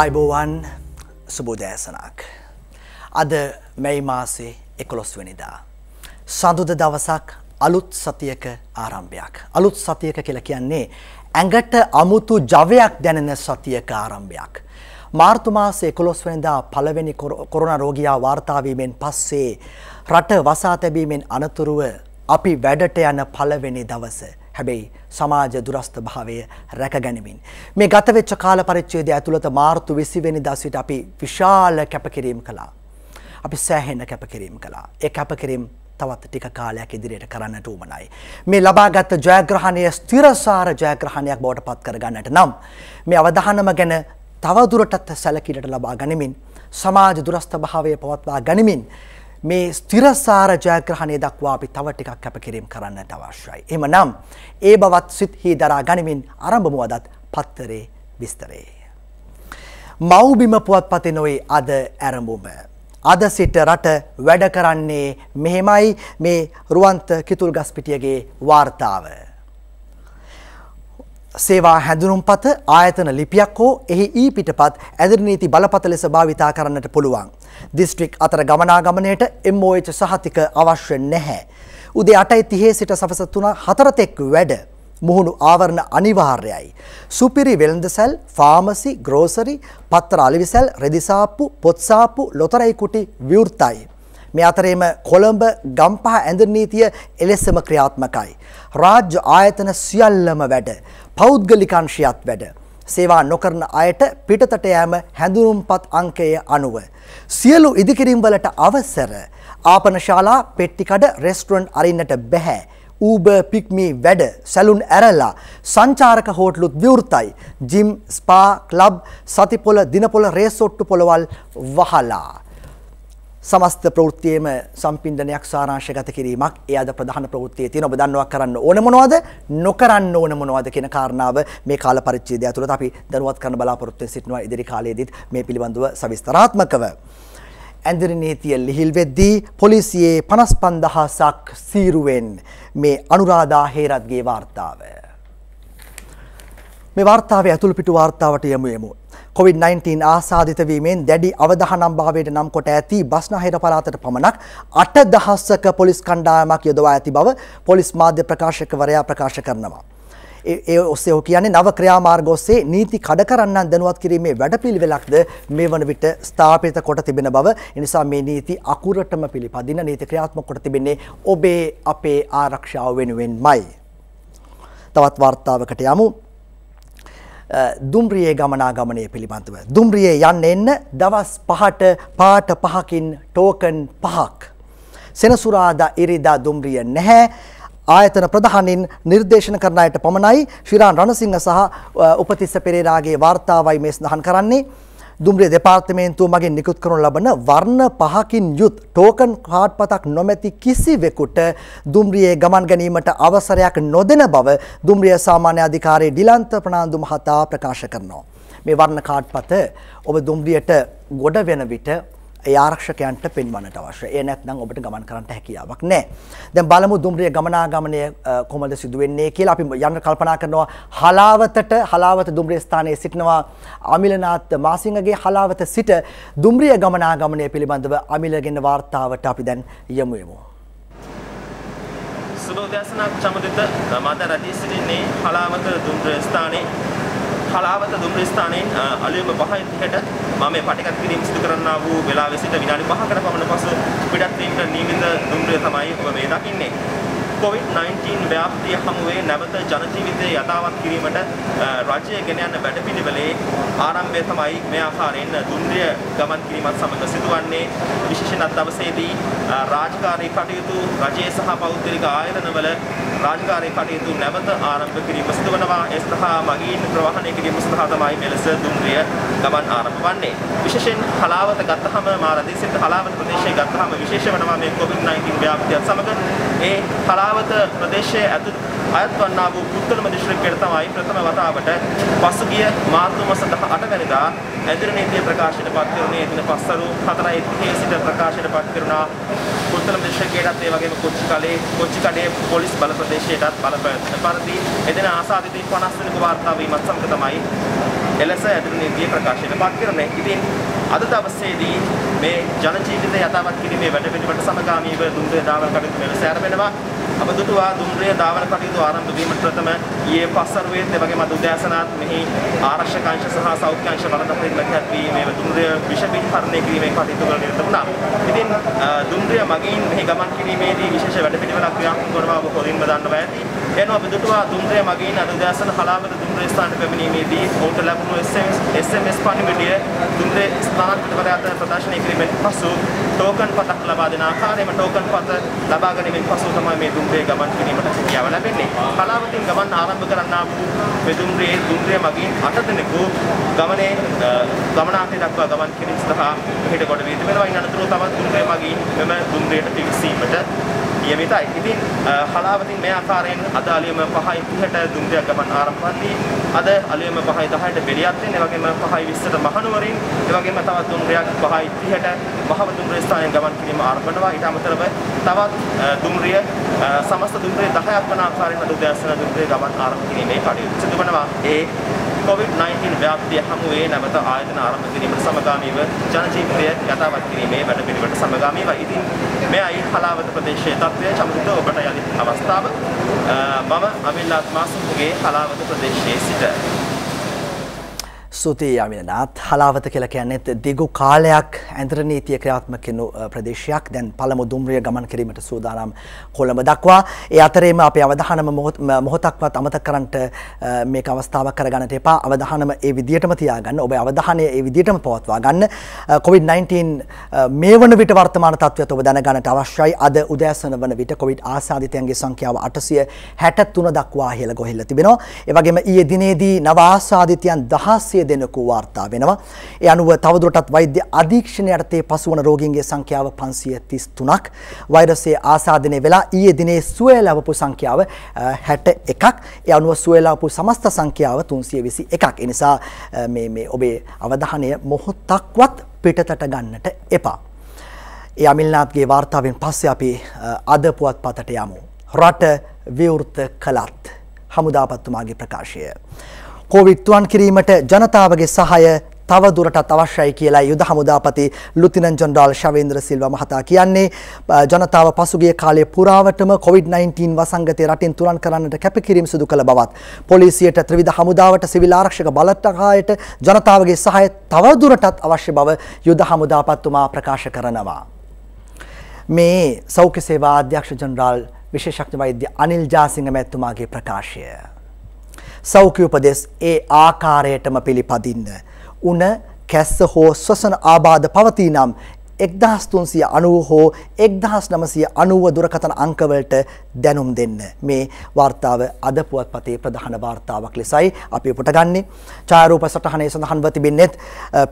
ආයිබෝවන් සුබෝදෑසනක්. අද මැයි මාසේ එකොළොස්වනිදා. සඳුද දවසක් අලුත් සතියක ආරම්භයක්. අලුත් සතියක කියල කියන්නේ ඇඟට අමුතු ජවයක් දැනෙන සතියක ආරම්භයක්. මාර්තුමාසේ එකොළොස්වනිදා පළවෙනි කොරුණ රෝගයා වාර්තාවීමෙන් පස්සේ රට වසා තැබීමෙන් අනතුරුව අපි වැඩට යන පළවෙනි දවස. හැබැයි සමාජ දුරස්ථ භාවය රැකගැනමින්. මේ ගතවෙච්ච කාල පරිච්චේද ඇතුළත මාර්තු විසිවෙනි දස්විට අපි විශාල කැපකිරීම් කළා. අපි සෑහෙන්න කැපකිරීම් කළා. ඒ කැපකිරීම් තවත් ටික කාලයක් ඉදිරියට කරන්නට ූමනයි. මේ ලබාගත් ජයග්‍රහණය ස්තිරසාර ජයග්‍රහණයක් බවට පත් කරගන්නට නම්. මේ අවධානම ගැන තවදුරටත් සැලකිලට ලබා ගනිමින් සමාජ දුරස්ථ භාවය පවත්වා ගනිමින් මේ ස්තිරසාර ජයග්‍රහණය දක්වා අපි තව ටිකක් කැපකිරීම කරන්නට අවශ්‍යයි. එහෙමනම් ඒ බවත් සිත්හි දරා ගනිමින් ආරම්භ වදත් පත්තරේ විස්තරේ. මව්බිම පුවත්පතේ නොවේ අද ඇරඹුම. අද සිට රට වැඩ කරන්නේ මෙහෙමයි මේ රුවන්ත කිතුල්ගස්පිටියගේ වාර්තාව. සේවා හැඳුනුම්පත ආයතන ලිපියක් හෝ එහි ඊ පිටපත් ඇදිරි නීති බලපත ලෙස භාවිතා කරන්නට පුළුවන්. දිස්ත්‍රික් අතර ගමනාගමනයට MOH සහතික අවශ්‍ය නැහැ. උදේ 8:30 සිට සවස 3 4 තෙක් වැඩ. මුහුණු ආවරණ අනිවාර්යයි. සුපිරි වෙළඳසැල්, ෆාමසි, ග්‍රෝසරි, පත්තර අලිවිසැල්, රෙදි සාප්පු, පොත් සාප්පු, ලොතරැයි කුටි විවෘතයි. මේ අතරේම කොළඹ ගම්පහ ඇඳුම් නීතිය එලෙසම ක්‍රියාත්මකයි. රාජ්‍ය ආයතන සියල්ලම වැඩ, පෞද්ගලිකංශයත් වැඩ. සේවා නොකරන අයට පිටතට යෑම හැඳුනුම්පත් අංකය අනුව. සියලු ඉදිකිරීම් වලට අවසර ආපනශාලා පෙට්ටිකඩ රෙස්ටුරන්ට් අරින්නට බැහැ. ඌබ පික්මි වැඩ සැලුන් ඇරලා සංචාරක හෝටලුත් විවෘතයි. ජිම් ස්පා ක්ලබ් සතිපොල දිනපොල රේසොට්ටු පොළවල් වහලා. සමස්ත ප්‍රවෘත්තියේම සම්පින්දනයක් සාරාංශගත කිරීමක් ඒ අද ප්‍රධාන ප්‍රවෘත්තියේ තියෙන ඔබ දන්නවා කරන්න ඕන මොනවද නොකරන්න ඕන මොනවද කියන කාරණාව මේ කාල පරිච්ඡේදය ඇතුළත අපි දැනුවත් කරන්න බලාපොරොත්තු සිටිනවා ඉදිරි කාලයේදීත් මේ පිළිබඳව සවිස්තරාත්මකව ඇඳිරි නීතිය ලිහිල් වෙද්දී පොලිසියේ 55000ක් සීරුවෙන් මේ අනුරාධා හේරත්ගේ වාර්තාව මේ වාර්තාවේ ඇතුළු පිටු වාර්තාවට යමු යමු COVID-19 ආසාධිත වීමෙන් දැඩි අවධානම්භාවයට නම් කොට ඇති බස්නාහිර පළාතට පමණක් 8000ක පොලිස් කණ්ඩායමක් යොදවා ඇති බව පොලිස් මාධ්‍ය ප්‍රකාශකවරයා ප්‍රකාශ කරනවා. ඒ ඔස්සේ ඔහු කියන්නේ නව ක්‍රියාමාර්ග ඔස්සේ නීති කඩකරන්නන් දැනුවත් කිරීමේ වැඩපිළිවෙලක්ද මේ වන විට ස්ථාපිත කොට තිබෙන බව. ඒ නිසා මේ නීති අකුරටම පිළිපදින නීති ක්‍රියාත්මක කොට තිබෙන්නේ ඔබේ අපේ ආරක්ෂාව වෙනුවෙන්මයි. තවත් වාර්තාවකට යමු. දුම්රියේ ගමනාගමනය පිළිබඳව. දුම්රියේ යන්න එන්න දවස් පහට පාට පහකින් ටෝකන් පහක්. සෙනසුරාදා ඉරිදා දුම්රිය නැහැ. ආයතන ප්‍රධානින් නිර්දේශන කරන අයට පමණයි ශිරාන් රණසිංහ සහ උපතිස්ස පෙරේරාගේ වාර්තාවයි මේ සඳහන් කරන්නේ. දුම්රිය දෙපාර්තමේන්තුව මගින් නිකුත් කරනු ලබන වර්ණ පහකින් යුත් ටෝකන් කාඩ් පතක් නොමැති කිසිවෙකුට දුම්රියේ ගමන් ගැනීමට අවසරයක් නොදෙන බව දුම්රිය සාමාන්‍ය අධිකාරී ඩිලන්ත ප්‍රනාන්දු මහතා ප්‍රකාශ කරනවා. මේ වර්ණ කාඩ් පත ඔබ දුම්රියට ගොඩ වෙන විට ඒ ආරක්ෂකයන්ට පෙන්වන්නට අවශ්‍ය. ඒ නැත්නම් ඔබට ගමන් කරන්න හැකියාවක් නැහැ. දැන් බලමු දුම්රිය ගමනාගමනය කොහොමද සිදු වෙන්නේ කියලා අපි යන්න කල්පනා කරනවා හලාවතට හලාවත දුම්රිය ස්ථානයේ සිටනවා අමිලනාත් මාසිංහගේ හලාවත සිට දුම්රිය ගමනාගමනය පිළිබඳව අමිලගෙන වාර්තාවට අපි දැන් යමු යමු. සුබෝදයසනක් චමදිත මම දැන් රැඳී සිටින්නේ හලාවත දුම්රිය ස්ථානයේ කලාවත දුම්රිය ස්ථානයේ අලුයම 5:30ට මම මේ පටිගත කිරීම සිදු කරන්නා වූ වේලාවෙ සිට විනාඩි 5කට පමණ පසු පිටත් වීමට නියමිත දුම්රිය තමයි ඔබ මේ දකින්නේ. කොවිඩ්-19 ව්‍යාප්තිය හමුවේ නැවත ජන ජීවිතය යථාවත් කිරීමට රජය ගෙන යන වැඩපිළිවෙලේ ආරම්භය තමයි මේ ආකාරයෙන් දුම්රිය ගමන් කිරීමත් සමග සිදුවන්නේ විශේෂණත් අවසේදී රාජකාරී කටයුතු රජයේ සහ පෞද්ගලික ආයතනවල රාජකාරී කටයුතු නැවත ආරම්භ කිරීම සිදුවනවා ඒ සඳහා මගින් ප්‍රවාහනය කිරීම සඳහා තමයි මෙලෙස දුම්රිය ගමන් ආරම්භ වන්නේ විශේෂයෙන් කලාවත ගත්තහම මාරදේශයේ කලාවත ප්‍රදේශයේ ගත්තහම විශේෂ වෙනවා මේ කොවිඩ්-19 ව්‍යාප්තියත් සමග ඒ කලාව අමරාවත ප්‍රදේශයේ ඇතු අයත් වන්නා වූ පුත්තලම දිස්ත්‍රික්කයට තමයි ප්‍රථම වතාවට පසුගිය මාර්තු මාස 18 වෙනිදා ඇදිරි නීතිය ප්‍රකාශයට පත් වුණේ දින පස්වරු 4:30 සිට ප්‍රකාශයට පත් වුණා පුත්තලම දිස්ත්‍රික්කයටත් ඒ වගේම කොච්චි කලේ කොච්චි කඩේ පොලිස් බල ප්‍රදේශයටත් බලපෑම පරිදි එදින ආසාදිතයින් 50 වෙනිකු වාර්තා වීමත් සමග තමයි එලෙස ඇදිරි නීතිය ප්‍රකාශයට පත් කරන්නේ. ඉතින් අද දවසේදී මේ ජන ජීවිතය යථාවත් කිරීමේ වැඩ පිළිවෙලට සමගාමීව දුම්රිය දාවල් කටයුතු වල සෑර වෙනවා. අවදුටුවා දුම්රිය ධාවන කටයුතු ආරම්භ වීමට ප්‍රථම ඊයේ පස්වරුවේත් එවැගේම අද උදෑසනත් මෙහි ආරක්ෂක අංශ සහ සෞඛ්‍ය අංශ වරදපරිදි මැදිහත්වීමේ දුම්රිය විෂ පිළිහරණය කිරීමේ කටයුතු වල නිරත වුණා. ඉතින් දුම්රිය මගින් මෙහි ගමන් කිරීමේදී විශේෂ වැඩපිළිවෙලක් ක්‍රියාත්මක කරනවා ඔබ හොඳින්ම දන්නවා ඇති. එනවා බෙදුටුවා දුම්රිය මගින් අද උදෑසන හලාවත දුම්රිය ස්ථානට පැමිණීමේදී ඔහුට ලැබුණු SMS පණිවිඩය දුම්රිය ස්ථානාධිපතිවරයාට ප්‍රදර්ශනය කිරීමෙන් පසු ටෝකන් පතක් ලබා දෙන ආකාරයෙන්ම ටෝකන් පත ලබා ගැනීමෙන් පසු තමයි මේ දුම්රිය සමුද්‍රයේ ගමන් කිරීමට හැකියාව ලැබෙන්නේ. කලාවතින් ගමන් ආරම්භ කරන්නා වූ පෙදුම්රියේ දුම්රිය මගින් අට දෙනෙකු ගමනේ ගමනාන්තය දක්වා ගමන් කිරීම සඳහා මෙහෙට ගොඩ වී තිබෙනවා. ඉන් අනතුරුව තවත් දුම්රිය මගින් මෙම දුම්රියට පිවිසීමට නියමිතයි. ඉතින් හලාවතින් මේ ආකාරයෙන් අද අලියම 5:30ට දුම්රියක් ගමන් ආරම්භ වන්නේ අද අලියම 5:10ට බෙලියත් වෙන ඒ වගේම 5:20ට මහනුවරින් ඒ වගේම තවත් දුම්රියක් 5:30ට මහව දුම්රිය ස්ථානයෙන් ගමන් කිරීම ආරම්භ වෙනවා ඊට අමතරව තවත් දුම්රිය සමස්ත දුම්රිය 10ක් වන ආකාරයෙන් අද උදෑසන දුම්රිය ගමන් ආරම්භ කිරීමේ කටයුතු සිදු වෙනවා ඒ COVID-19 ව්‍යාප්තිය හමුවේ නැවත ආයතන ආරම්භ කිරීමට සමගාමීව ජන ජීවිතය යථාවත් කිරීමේ වැඩපිළිවෙලට සමගාමීවයි. ඉතින් මෙයයි හලාවත ප්‍රදේශයේ තත්ත්වය චමුදිත ඔබට යලි අවස්ථාව. මම අමිල්ලාත් මාසුගේ හලාවත ප්‍රදේශයේ සිට ස්තුතියි අමිලනාත් හලාවත කියලා කියන්නේත් දිගු කාලයක් ඇන්තර නීතිය ක්‍රියාත්මක කෙනු ප්‍රදේශයක් දැන් පළමු දුම්රිය ගමන් කිරීමට සූදානම් කොළඹ දක්වා ඒ අතරේම අපේ අවධානම මොහොතක්වත් අමතක කරන්නට මේක අවස්ථාවක් කරගන්නට එපා අවධානම ඒ විදියටම තියාගන්න ඔබේ අවධානය ඒ විදියටම පවත්වා ගන්න COVID-19 මේ වන විට වර්තමාන තත්ත්වයත් ඔබ දැනගන්නට අවශ්‍යයි අද උදෑසන වන විට COVID ආසාදිතයන්ගේ සංඛ්‍යාව 863 දක්වා ඉහළ ගොහිල්ලා තිබෙනවා ඒ වගේම ඊයේ දිනේදී නව ආසාදිතයන් 1600 දෙනෙකු වාර්තා වෙනවා. ඒ අනුව තවදුරටත් වෛද්‍ය අධීක්ෂණය යටතේ පසුවන රෝගීන්ගේ සංඛ්‍යාව 533ක්. වෛරසයේ ආසාදනය වෙලා ඊයේ දිනේ සුවය ලැබපු සංඛ්‍යාව 61ක්. ඒ අනුව සුවය ලැබපු සමස්ත සංඛ්‍යාව 321ක්. ඒ නිසා මේ මේ ඔබේ අවධානය මොහොතක්වත් පිටතට ගන්නට එපා. ඒ අමිල්නාත්ගේ වාර්තාවෙන් පස්සේ අපි අද පුවත්පතට යමු. රට විවෘත කළත් හමුදාපත්තුමාගේ ප්‍රකාශය. කොවිඩ්තුවන් කිරීමට ජනතාවගේ සහය තව දුරටත් අවශ්‍යයි කියලා යුද හමුදාපති ලුතිනන් ජනරාල් ශවේන්ද්‍ර සිල්වා මහතා කියන්නේ ජනතාව පසුගිය කාලයේ පුරාවටම COVID-19 වසංගතය රටින් තුරන් කරන්නට කැපකිරීම සිදු කළ බවත් පොලිසියට ත්‍රිවිධ හමුදාවට සිවිල් ආරක්ෂක බලතකායට ජනතාවගේ සහාය තව දුරටත් අවශ්‍ය බව යුද හමුදාපතිතුමා ප්‍රකාශ කරනවා මේ සෞඛ්‍ය සේවා අධ්‍යක්ෂ ජනරාල් විශේෂඥ වෛද්‍ය අනිල් ජාසිංහ මැතිතුමාගේ ප්‍රකාශය සෞඛ්‍යෝපදෙස් ඒ ආකාරයටම පිළිපදින්න. උන කැස්ස හෝ ස්වසන ආබාධ පවතී නම් එක්දහස් තුන්සිය අනුව හෝ එක්දහස් නමසය අනුව දුරකතන අංකවලට දැනුම් දෙන්න. මේ වාර්තාව අද පුවත් පතේ ප්‍රධාන වාර්තාවක් ලෙසයි අපි උපටගන්නේ. චාරූප සටහනේ සඳහන්ව තිබෙන්නේත්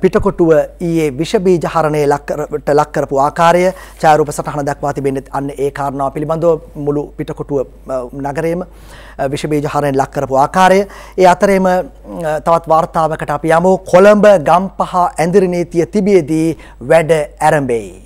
පිටකොටුව ඊයේ විෂබීජ හරණය ලක්කට ලක්කරපු ආකාරය චාරූප සටහන දක්වා තිබෙන්නේත් අන්න ඒ කාරණාව පිළිබඳව මුළු පිටකොටුව නගරයේම විෂබීජ හරණයෙන් ලක් කරපු ආකාරය. ඒ අතරේම තවත් වාර්තාවකට අපි යමු. කොළඹ ගම්පහ ඇඳිරි නීතිය තිබියදී වැඩ ආරම්භෙයි.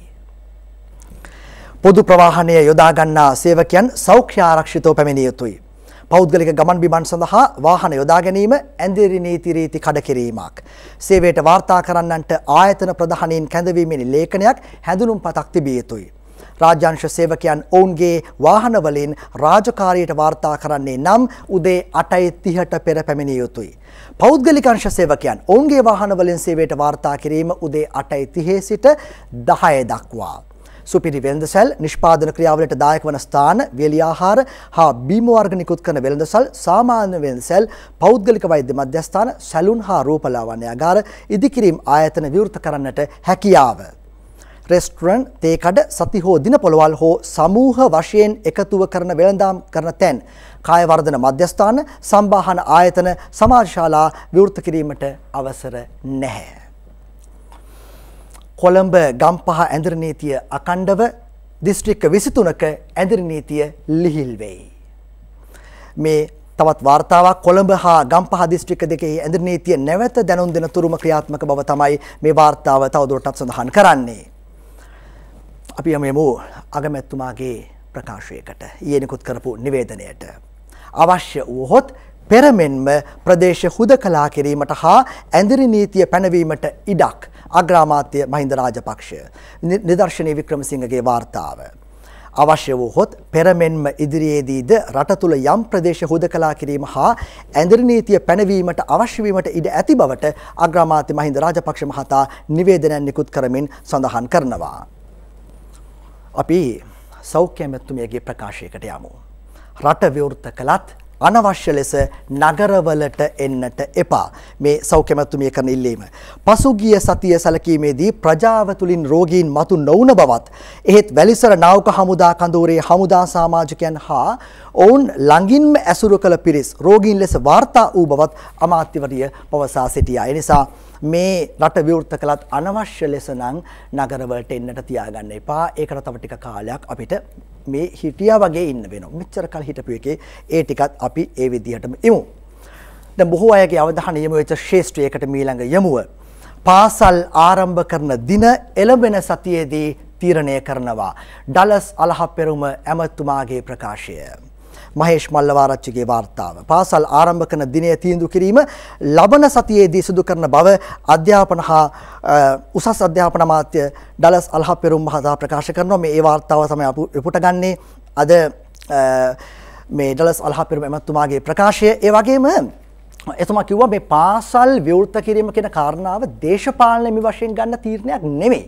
පොදු ප්‍රවාහනය යොදා ගන්නා සේවකයන් සෞඛ්‍ය ආරක්ෂිතව පැමිණිය යුතුයි. පෞද්ගලික ගමන් බිමන් සඳහා වාහන යොදා ගැනීම ඇඳිරි නීති රීති කඩ කිරීමක්. සේවයට වාර්තා කරන්නන්ට ආයතන ප්‍රධානීන් කැඳවීමෙනි ලේඛනයක් හැඳුනුම්පතක් තිබිය යුතුයි. රාජ්‍යංශ සේවකයන් ඔවුන්ගේ වාහනවලින් රාජකාරියට වාර්තා කරන්නේ නම් උදේ 8:30ට පෙර පැමිණිය යුතුයි. පෞද්ගලික අංශ සේවකයන් ඔවුන්ගේ වාහනවලින් සේවයට වාර්තා කිරීම උදේ 8:30 සිට 10 දක්වා. සුපිරි වෙළඳසැල් නිෂ්පාදන ක්‍රියාවලට දායක වන ස්ථාන, වියලි ආහාර හා බීම වර්ග නිකුත් කරන වෙළඳසැල්, සාමාන්‍ය වෙළඳසැල්, පෞද්ගලික වෛද්‍ය මධ්‍යස්ථාන, සැලුන් හා රූපලාවන්‍ය අගාර ඉදිකිරීම් ආයතන විවෘත කරන්නට හැකියාව රෙස්ටරන්, තේකඩ, සති හෝ දිනපොළවල් හෝ සමූහ වශයෙන් එකතුව කරන වෙළඳාම් කරන තැන්, කාය වර්ධන මධ්‍යස්ථාන, සම්බාහන ආයතන, සමාජ ශාලා විවෘත කිරීමට අවසර නැහැ. කොළඹ ගම්පහ ඇඳර නීතිය අකණ්ඩව දිස්ත්‍රික්ක 23ක ඇඳර නීතිය ලිහිල් වෙයි. මේ තවත් වාර්තාවක් කොළඹ හා ගම්පහ දිස්ත්‍රික්ක දෙකේ ඇඳර නීතිය නැවත දැනුම් දෙන තුරුම ක්‍රියාත්මක බව තමයි මේ වාර්තාව තවදුරටත් සඳහන් කරන්නේ. අපි යමයමු අගමැත්තුමාගේ ප්‍රකාශයකට යෙනෙකුත් කරපු නිවේදනයට. අවශ්‍ය වුවහොත් පෙරමෙන්ම ප්‍රදේශ හුද කලා කිරීමට හා ඇඳරි නීතිය පැනවීමට ඉඩක් අග්‍රාමාත්‍ය මහින්ද රාජපක්ෂය. නිදර්ශනය වික්‍රමසිංහගේ වාර්තාව. අවශ්‍ය වූහොත් පෙරමෙන්ම ඉදිරියේදීද රට තුළ යම් ප්‍රදේශ හුද කලා කිරීම හා ඇඳරනීතිය පැනවීමට අවශ්‍යවීමට ඉඩ ඇති බවට අග්‍රාමාත්‍ය මහින්ද රාජපක්ෂ මහතා නිවේදනයන් නිකුත් කරමින් සඳහන් කරනවා. අපි සෞඛ්‍ය ඇමැත්තුමියගේ ප්‍රකාශයකට යමු. රට විවෘත කළත් අනවශ්‍ය ලෙස නගරවලට එන්නට එපා. මේ සෞඛ්‍යමැතුමිය කරන ඉල්ලීම. පසුගිය සතිය සැලකීමේදී ප්‍රජාව තුලින් රෝගීන් මතු නොවුන බවත්, එහෙත් වැලිසර නාවක හමුදා කඳවුරේ හමුදා සමාජිකයන් හා ඔවුන් ළඟින්ම ඇසුරු කළ පිරිස් රෝගීන් ලෙස වාර්තා වූ බවත් අමාත්‍යවරිය පවසා සිටියා. ඒ නිසා මේ රට විවෘත කළත් අනවශ්‍ය ලෙස නම් නගරවලට එන්නට තියාගන්න එපා. ඒකට තව ටික කාලයක් අපිට මේ හිටියා වගේ ඉන්න වෙනවා. මෙච්චර කල් හිටපු එකේ ඒ ටිකත් අපි ඒ විදිහටම ඉමු. දැන් බොහෝ අයගේ අවධානය යොමු වෙච්ච ශේෂ්ත්‍රයකට මීළඟ යමුව. පාසල් ආරම්භ කරන දින එළඹෙන සතියේදී තීරණය කරනවා. ඩලස් අලහප්පෙරුම ඇමතුමාගේ ප්‍රකාශය. මහේෂ් මල්ලවාරච්චිගේ වාර්තාව. පාසල් ආරම්භ කරන දිනය තීන්දුව කිරීම ලබන සතියේදී සිදු කරන බව අධ්‍යාපන හා උසස් අධ්‍යාපන අමාත්‍ය ඩලස් අල්හපෙරුම් මහතා ප්‍රකාශ කරනවා. මේ ඒ වාර්තාව තමයි අපි උපුට ගන්නේ අද මේ ඩලස් අල්හපෙරුම් එමත්තුමාගේ ප්‍රකාශය. ඒ වගේම එතුමා කිව්වා මේ පාසල් විවෘත කිරීම කියන කාරණාව දේශපාලනමි වශයෙන් ගන්න තීරණයක් නෙමෙයි.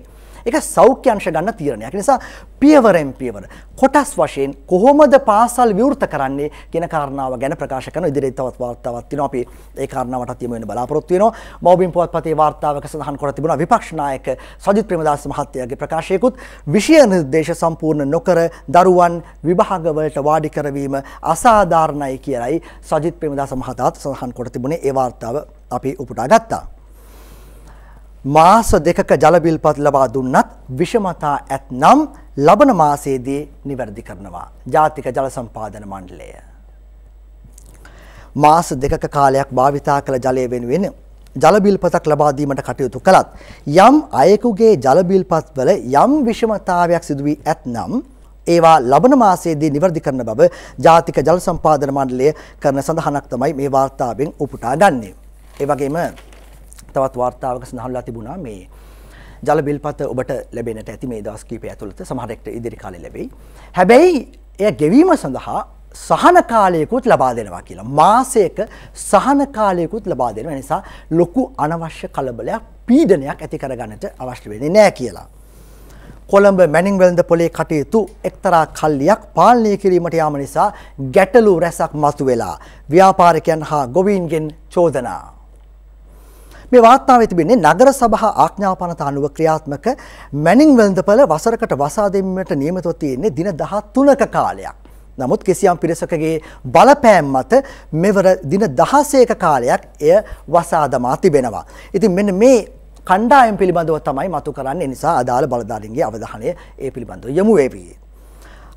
ඒක සෞඛ්‍ය අංශ ගන්න තීරණයක්. නිසා පියවරෙන් පියවර කොටස් වශයෙන් කොහොමද පාසල් විවෘත කරන්නේ කියන කාරණාව ගැන ප්‍රකාශ කරන ඉදිරියේ තවත් වාර්තාවක් තියෙනවා. අපි ඒ කාරණාවට යමු වෙන බලාපොරොත්තු වෙනවා. මෞබිම් පුවත්පතේ වාර්තාවක සඳහන් කර තිබුණා විපක්ෂ නායක සජිත් ප්‍රේමදාස මහත්තයාගේ ප්‍රකාශයකුත් විෂය නිර්දේශ සම්පූර්ණ නොකර දරුවන් විභාගවලට වාඩි කරවීම අසාධාරණයි කියලයි සජිත් ප්‍රේමදාස මහතාත් සඳහන් කොට තිබුණේ ඒ වාර්තාව අපි උපුටා ගත්තා. මාස දෙකක ජලබිල්පත් ලබා දුන්නත් විෂමතා ඇත්නම් ලබන මාසයේදී නිවැරදි කරනවා. ජාතික ජල සම්පාදන මණ්ඩලය. මාස දෙකක කාලයක් භාවිතා කළ ජලය වෙනුවෙන් ජලබිල්පතක් ලබා දීමට කටයුතු කළත් යම් අයෙකුගේ ජලබිල්පත්වල යම් විෂමතාවයක් සිදු වී ඇත්නම් ඒවා ලබන මාසයේදී නිවැරදි කරන බව ජාතික ජල සම්පාදන මණ්ඩලය කරන සඳහනක් තමයි මේ වාර්තාවෙන් උපුටා ගන්නේ. ඒ වගේම තවත් වාර්තාවක සඳහන් වෙලා තිබුණා මේ ජල බිල්පත ඔබට ලැබෙනට ඇති මේ දවස් කිහිපය ඇතුළත සමහරෙක්ට ඉදිරි කාලේ ලැබෙයි. හැබැයි එය ගෙවීම සඳහා සහන කාලයකුත් ලබා දෙනවා කියලා. මාසයක සහන කාලයකුත් ලබා දෙනවා. ඒ නිසා ලොකු අනවශ්‍ය කලබලයක් පීඩනයක් ඇති කරගන්නට අවශ්‍ය වෙන්නේ නැහැ කියලා. කොළඹ මැනිංවැළඳ පොලේ කටයුතු එක්තරා කල්ලියක් පාලනය කිරීමට යාම නිසා ගැටලු රැසක් මතුවෙලා ව්‍යාපාරිකයන් හා ගොවීන්ගෙන් චෝදනා මේ වාර්තාවේ තිබෙන්නේ නගර සභා ආඥාපනත අනුව ක්‍රියාත්මක මැනින් වෙළඳපළ වසරකට වසා දෙමින්ට නියමිතව තියෙන්නේ දින 13ක කාලයක්. නමුත් කිසියම් පිරිසකගේ බලපෑම් මත මෙවර දින 16ක කාලයක් එය වසා දමා තිබෙනවා. ඉතින් මෙන්න මේ කණ්ඩායම් පිළිබඳව තමයි මතු කරන්නේ නිසා අදාළ බලධාරීන්ගේ අවධානය ඒ පිළිබඳව යොමු වේවි.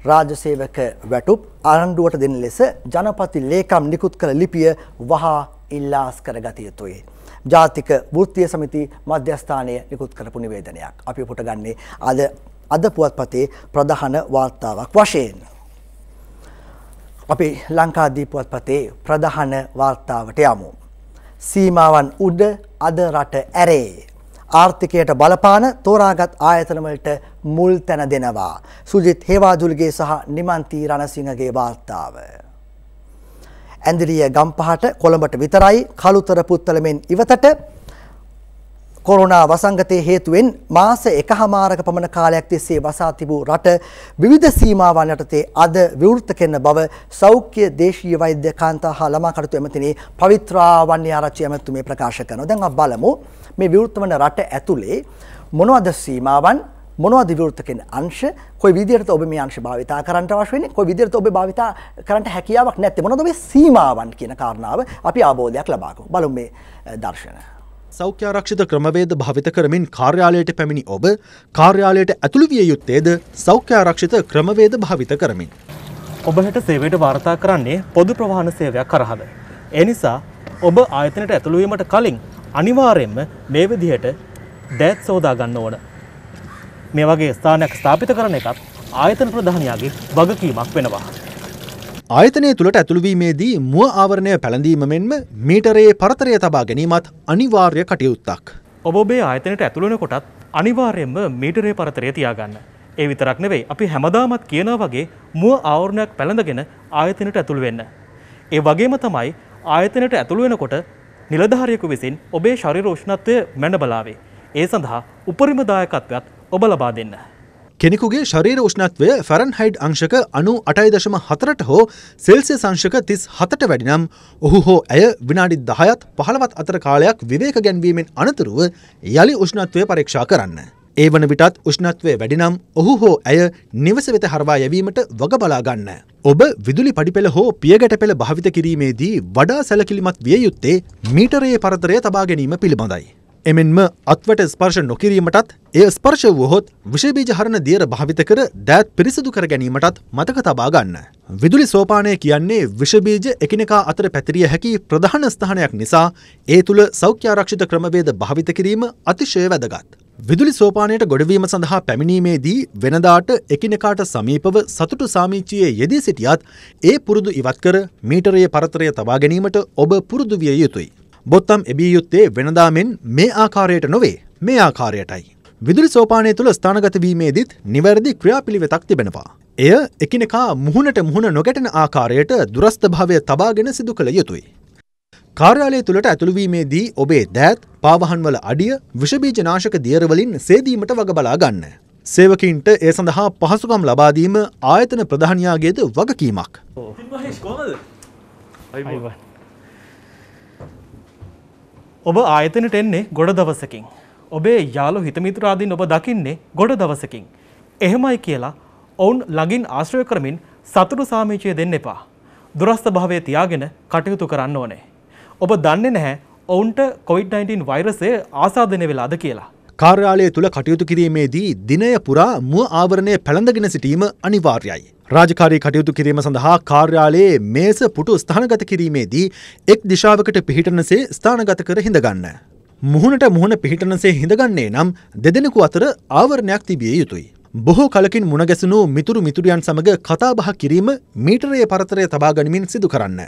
රාජසේවක වැටුප් ආරණ්ඩුවට දෙන ලෙස ජනපති ලේකම් නිකුත් කළ ලිපිය වහා ඉල්ලාස් කරගත යුතුයි. ජාතික වෘත්තීය සමිති මධ්‍යස්ථානය නිකුත් කරපු නිවේදනයක්. අපි පොටගන්නේ අද අද පුවත්පතේ ප්‍රධාන වාර්තාවක් වශයෙන්. අපි ලංකාදී පුවත්පතේ ප්‍රධාන වාර්තාවට යමු. සීමාවන් උඩ අද රට ඇරේ. ආර්ථිකයට බලපාන තෝරාගත් ආයතනවලට මුල් තැන දෙනවා. සුජිත් හේවාදුල්ගේ සහ නිමන්තී රණසිංහගේ වාර්තාව. ඇඳිලිය ගම්පහට කොළඹට විතරයි කළුතර පුත්තල මෙන් ඉවතට කොරෝනා වසංගතයේ හේතුවෙන් මාස එකහමාරක පමණ කාලයක් තිස්සේ වසා තිබූ රට විවිධ සීමාවන් යටතේ අද විවෘත කරන බව සෞඛ්‍ය දේශීය වෛද්‍ය කාන්තා හා ළමා කටයුතු ඇමතිනේ පවිත්‍රා වන්‍ය ආරච්චි ඇමතුමේ ප්‍රකාශ කරනවා. දැන් අපි බලමු මේ විවෘත වන රට ඇතුලේ මොනවද සීමාවන් මොනවද විවෘත කියන අංශ කොයි විදිහට ඔබ මේ අංශ භාවිතා කරන්නට අවශ්‍ය වෙන්නේ කොයි විදිහට ඔබ භාවිතා කරන්නට හැකියාවක් නැත්තේ මොනවද ඔබේ සීමාවන් කියන කාරණාව අපි අවබෝධයක් ලබා ගමු බලමු මේ දර්ශනය සෞඛ්‍යාරක්ෂිත ක්‍රමවේද භාවිත කරමින් කාර්යාලයට පැමිණි ඔබ කාර්යාලයට ඇතුළු විය යුත්තේද සෞඛ්‍යාරක්ෂිත ක්‍රමවේද භාවිත කරමින්. ඔබට සේවයට වාර්තා කරන්නේ පොදු ප්‍රවාහන සේවයක් කරහද. එනිසා ඔබ ආයතනයට ඇතුළුවීමට කලින් අනිවාරයෙන්ම මේ විදිහට දැත් සෝදාගන්න ඕන මේ වගේ ස්ථානයක් ස්ථාපිත කරන එකත් ආයතන ප්‍රධානයාගේ වගකීමක් වෙනවා. ආයතනය තුළට ඇතුළුවීමේදී මුව ආවරණය පැළඳීම මෙන්ම මීටරයේ පරතරය තබා ගැනීමත් අනිවාර්ය කටයුත්තක්. ඔබ ඔබේ ආයතනයට ඇතුළෙන කොටත් අනිවාර්යෙන්ම මීටරේ පරතරය තියාගන්න. ඒ විතරක් නෙවෙයි අපි හැමදාමත් කියනා වගේ මුව ආවරණයක් පැළඳගෙන ආයතනයට ඇතුළු වෙන්න. ඒ වගේම තමයි ආයතනයට ඇතුළු වෙනකොට නිලධාරියෙකු විසින් ඔබේ ශරීර උෂ්ණත්වය මැඩ බලාවේ. ඒ සඳහා උපරිම දායකත්වයක් ඔබ ලබා දෙන්න. කෙනෙකුගේ ශරීර උෂ්ණත්වය ෆැරන්හයිඩ් අංශක අනු අටයි දශම හතරට හෝ සෙල්සිය සංශක තිස් හතට වැඩිනම් ඔහු හෝ ඇය විනාඩි දහයත් පහළවත් අතර කාලයක් විවේක ගැන්වීමෙන් අනතුරුව යළි උෂ්ණත්වය පරීක්ෂා කරන්න. ඒ වන විටත් උෂ්ණත්වය වැඩිනම් ඔහු හෝ ඇය නිවස වෙත හරවා යැවීමට වග බලාගන්න. ඔබ විදුලි පඩිපෙළ හෝ පියගැට පෙළ භාවිත කිරීමේදී වඩා සැලකිලිමත් විය යුත්තේ මීටරයේ පරතරය තබා ගැනීම පිළිබඳයි. එමෙන්ම අත්වට ස්පර්ශ නොකිරීමටත් එය ස්පර්ශ වුවහොත් විෂබීජ හරණ දියර භාවිත කර දෑත් පිරිසිදු කර ගැනීමටත් මතක තබා ගන්න. විදුලි සෝපානය කියන්නේ විෂබීජ එකිනෙකා අතර පැතිරිය හැකි ප්‍රධාන ස්ථානයක් නිසා ඒ තුළ සෞඛ්‍යාරක්ෂිත ක්‍රමවේද භාවිත කිරීම අතිශය වැදගත්. විදුලි සෝපානයට ගොඩවීම සඳහා පැමිණීමේදී වෙනදාට එකිනෙකාට සමීපව සතුටු සාමීච්චයේ යෙදී සිටියත් ඒ පුරුදු ඉවත් කර මීටරයේ පරතරය තබා ගැනීමට ඔබ පුරුදු විය යුතුයි. බොත්තම් එබිය යුත්තේ වෙනදා මෙන් මේ ආකාරයට නොවේ මේ ආකාරයටයි. විදුලි සෝපානය තුළ ස්ථානගත වීමේදීත් නිවැරදි ක්‍රියාපිළිවෙතක් තිබෙනවා. එය එකිනෙකා මුහුණට මුහුණ නොගැටෙන ආකාරයට දුරස්ථභාවය තබාගෙන සිදු කළ යුතුයි. කාර්යාලය තුළට ඇතුළුවීමේදී ඔබේ දෑත් පාවහන්වල අඩිය විෂබීජනාශක දියරවලින් සේදීමට වග බලා ගන්න. සේවකින්ට ඒ සඳහා පහසුකම් ලබාදීම ආයතන ප්‍රධානයාගේද වගකීමක්. ඔබ ආයතනට එන්නේ ගොඩ දවසකින්. ඔබේ යාලු හිතමිතුරාදීන් ඔබ දකින්නේ ගොඩ දවසකින්. එහෙමයි කියලා ඔවුන් ළඟින් ආශ්‍රය කරමින් සතුරු සාමිචය දෙන්න එපා. දුරස්ථ භාවය තියාගෙන කටයුතු කරන්න ඕනේ. ඔබ දන්නේ නැහැ ඔවුන්ට කොවිD-19 වෛරසය ආසාදනය වෙලාද කියලා. කාර්යාලය තුළ කටයුතු කිරීමේදී දිනය පුරා මුව ආවරණය පැළඳගෙන සිටීම අනිවාර්යයි. රාජකාරී කටයුතු කිරීම සඳහා කාර්යාලයේ මේස පුටු ස්ථානගත කිරීමේදී එක් දිශාවකට පිහිටනසේ ස්ථානගත කර හිඳගන්න. මුහුණට මුහුණ පිහිටනසේ හිඳගන්නේ නම් දෙදෙනෙකු අතර ආවරණයක් තිබිය යුතුයි. බොහෝ කලකින් මුණගැසුණු මිතුරු මිතුරියන් සමඟ කතාබහ කිරීම මීටරයේ පරතරය තබා ගනිමින් සිදු කරන්න.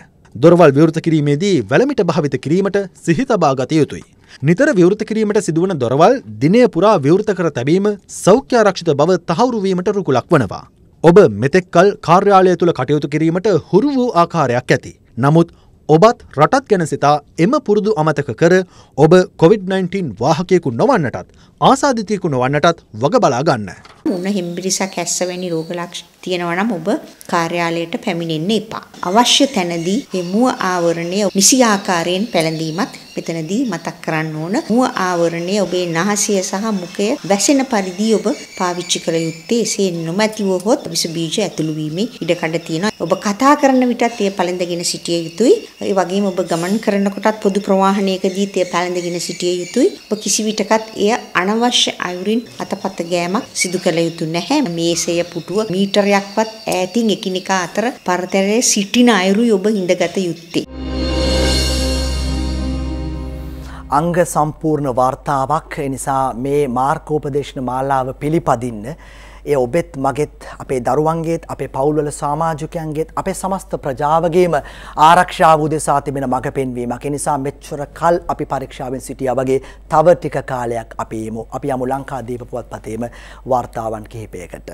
දොරවල් විවෘත කිරීමේදී වැලමිට භාවිත කිරීමට සිහි තබාගත යුතුයි. නිතර විවෘත කිරීමට සිදුවන දොරවල් දිනය පුරා විවෘත කර තැබීම සෞඛ්‍යාරක්ෂිත බව තහවුරුවීමට රුකුලක් වනවා. ඔබ මෙතෙක්කල් කාර්යාලය තුළ කටයුතු කිරීමට හුරු වූ ආකාරයක් ඇති. නමුත් ඔබත් රටත් ගැන සිතා එම පුරුදු අමතක කර ඔබ කොවිD-19 වාහකයෙකු නොවන්නටත් ආසාධිතයකු නොවන්නටත් වග බලා ගන්න. උන්න හිම්බිරිසක් හැස්සවැනි රෝගලක්ෂ තියෙනවා නම් ඔබ කාර්යාලයට පැමිණෙන්න එපා. අවශ්‍ය තැනදී මේ මුව ආවරණය නිසි ආකාරයෙන් පැළඳීමත් මෙතනදී මතක් කරන්න ඕන. මුව ආවරණය ඔබේ නහසය සහ මුඛය වැසෙන පරිදි ඔබ පාවිච්චි කළ යුත්තේ එසේ නොමැති වොහොත් විස බීජ ඇතුළු වීමේ ඉඩකඩ තියෙනවා. ඔබ කතා කරන විටත් ඒ පළඳගෙන සිටිය යුතුයි. ඒ වගේම ඔබ ගමන් කරනකොටත් පොදු ප්‍රවාහනයකදී තේ පළඳගෙන සිටිය යුතුයි. ඔබ කිසි විටකත් එය අනවශ්‍ය අයුරින් අතපත ගෑමක් සිදු කළ යුතු නැහැ. මේසය පුටුව මීටරයක් ස්වභාවයක්වත් ඈතින් එකිනෙකා අතර පරතරයේ සිටින අයුරුයි ඔබ හිඳගත යුත්තේ. අංග සම්පූර්ණ වාර්තාවක් එනිසා මේ මාර්කෝපදේශන මාලාව පිළිපදින්න. ඒ ඔබෙත් මගෙත් අපේ දරුවන්ගේත් අපේ පවුල්වල සාමාජිකයන්ගේත් අපේ සමස්ත ප්‍රජාවගේම ආරක්ෂාව උදෙසා තිබෙන මඟ පෙන්වීමක්. ඒ නිසා මෙච්චර කල් අපි පරීක්ෂාවෙන් සිටියා වගේ තව ටික කාලයක් අපි යමු. අපි යමු ලංකාදීප පුවත්පතේම වාර්තාවන් කිහිපයකට.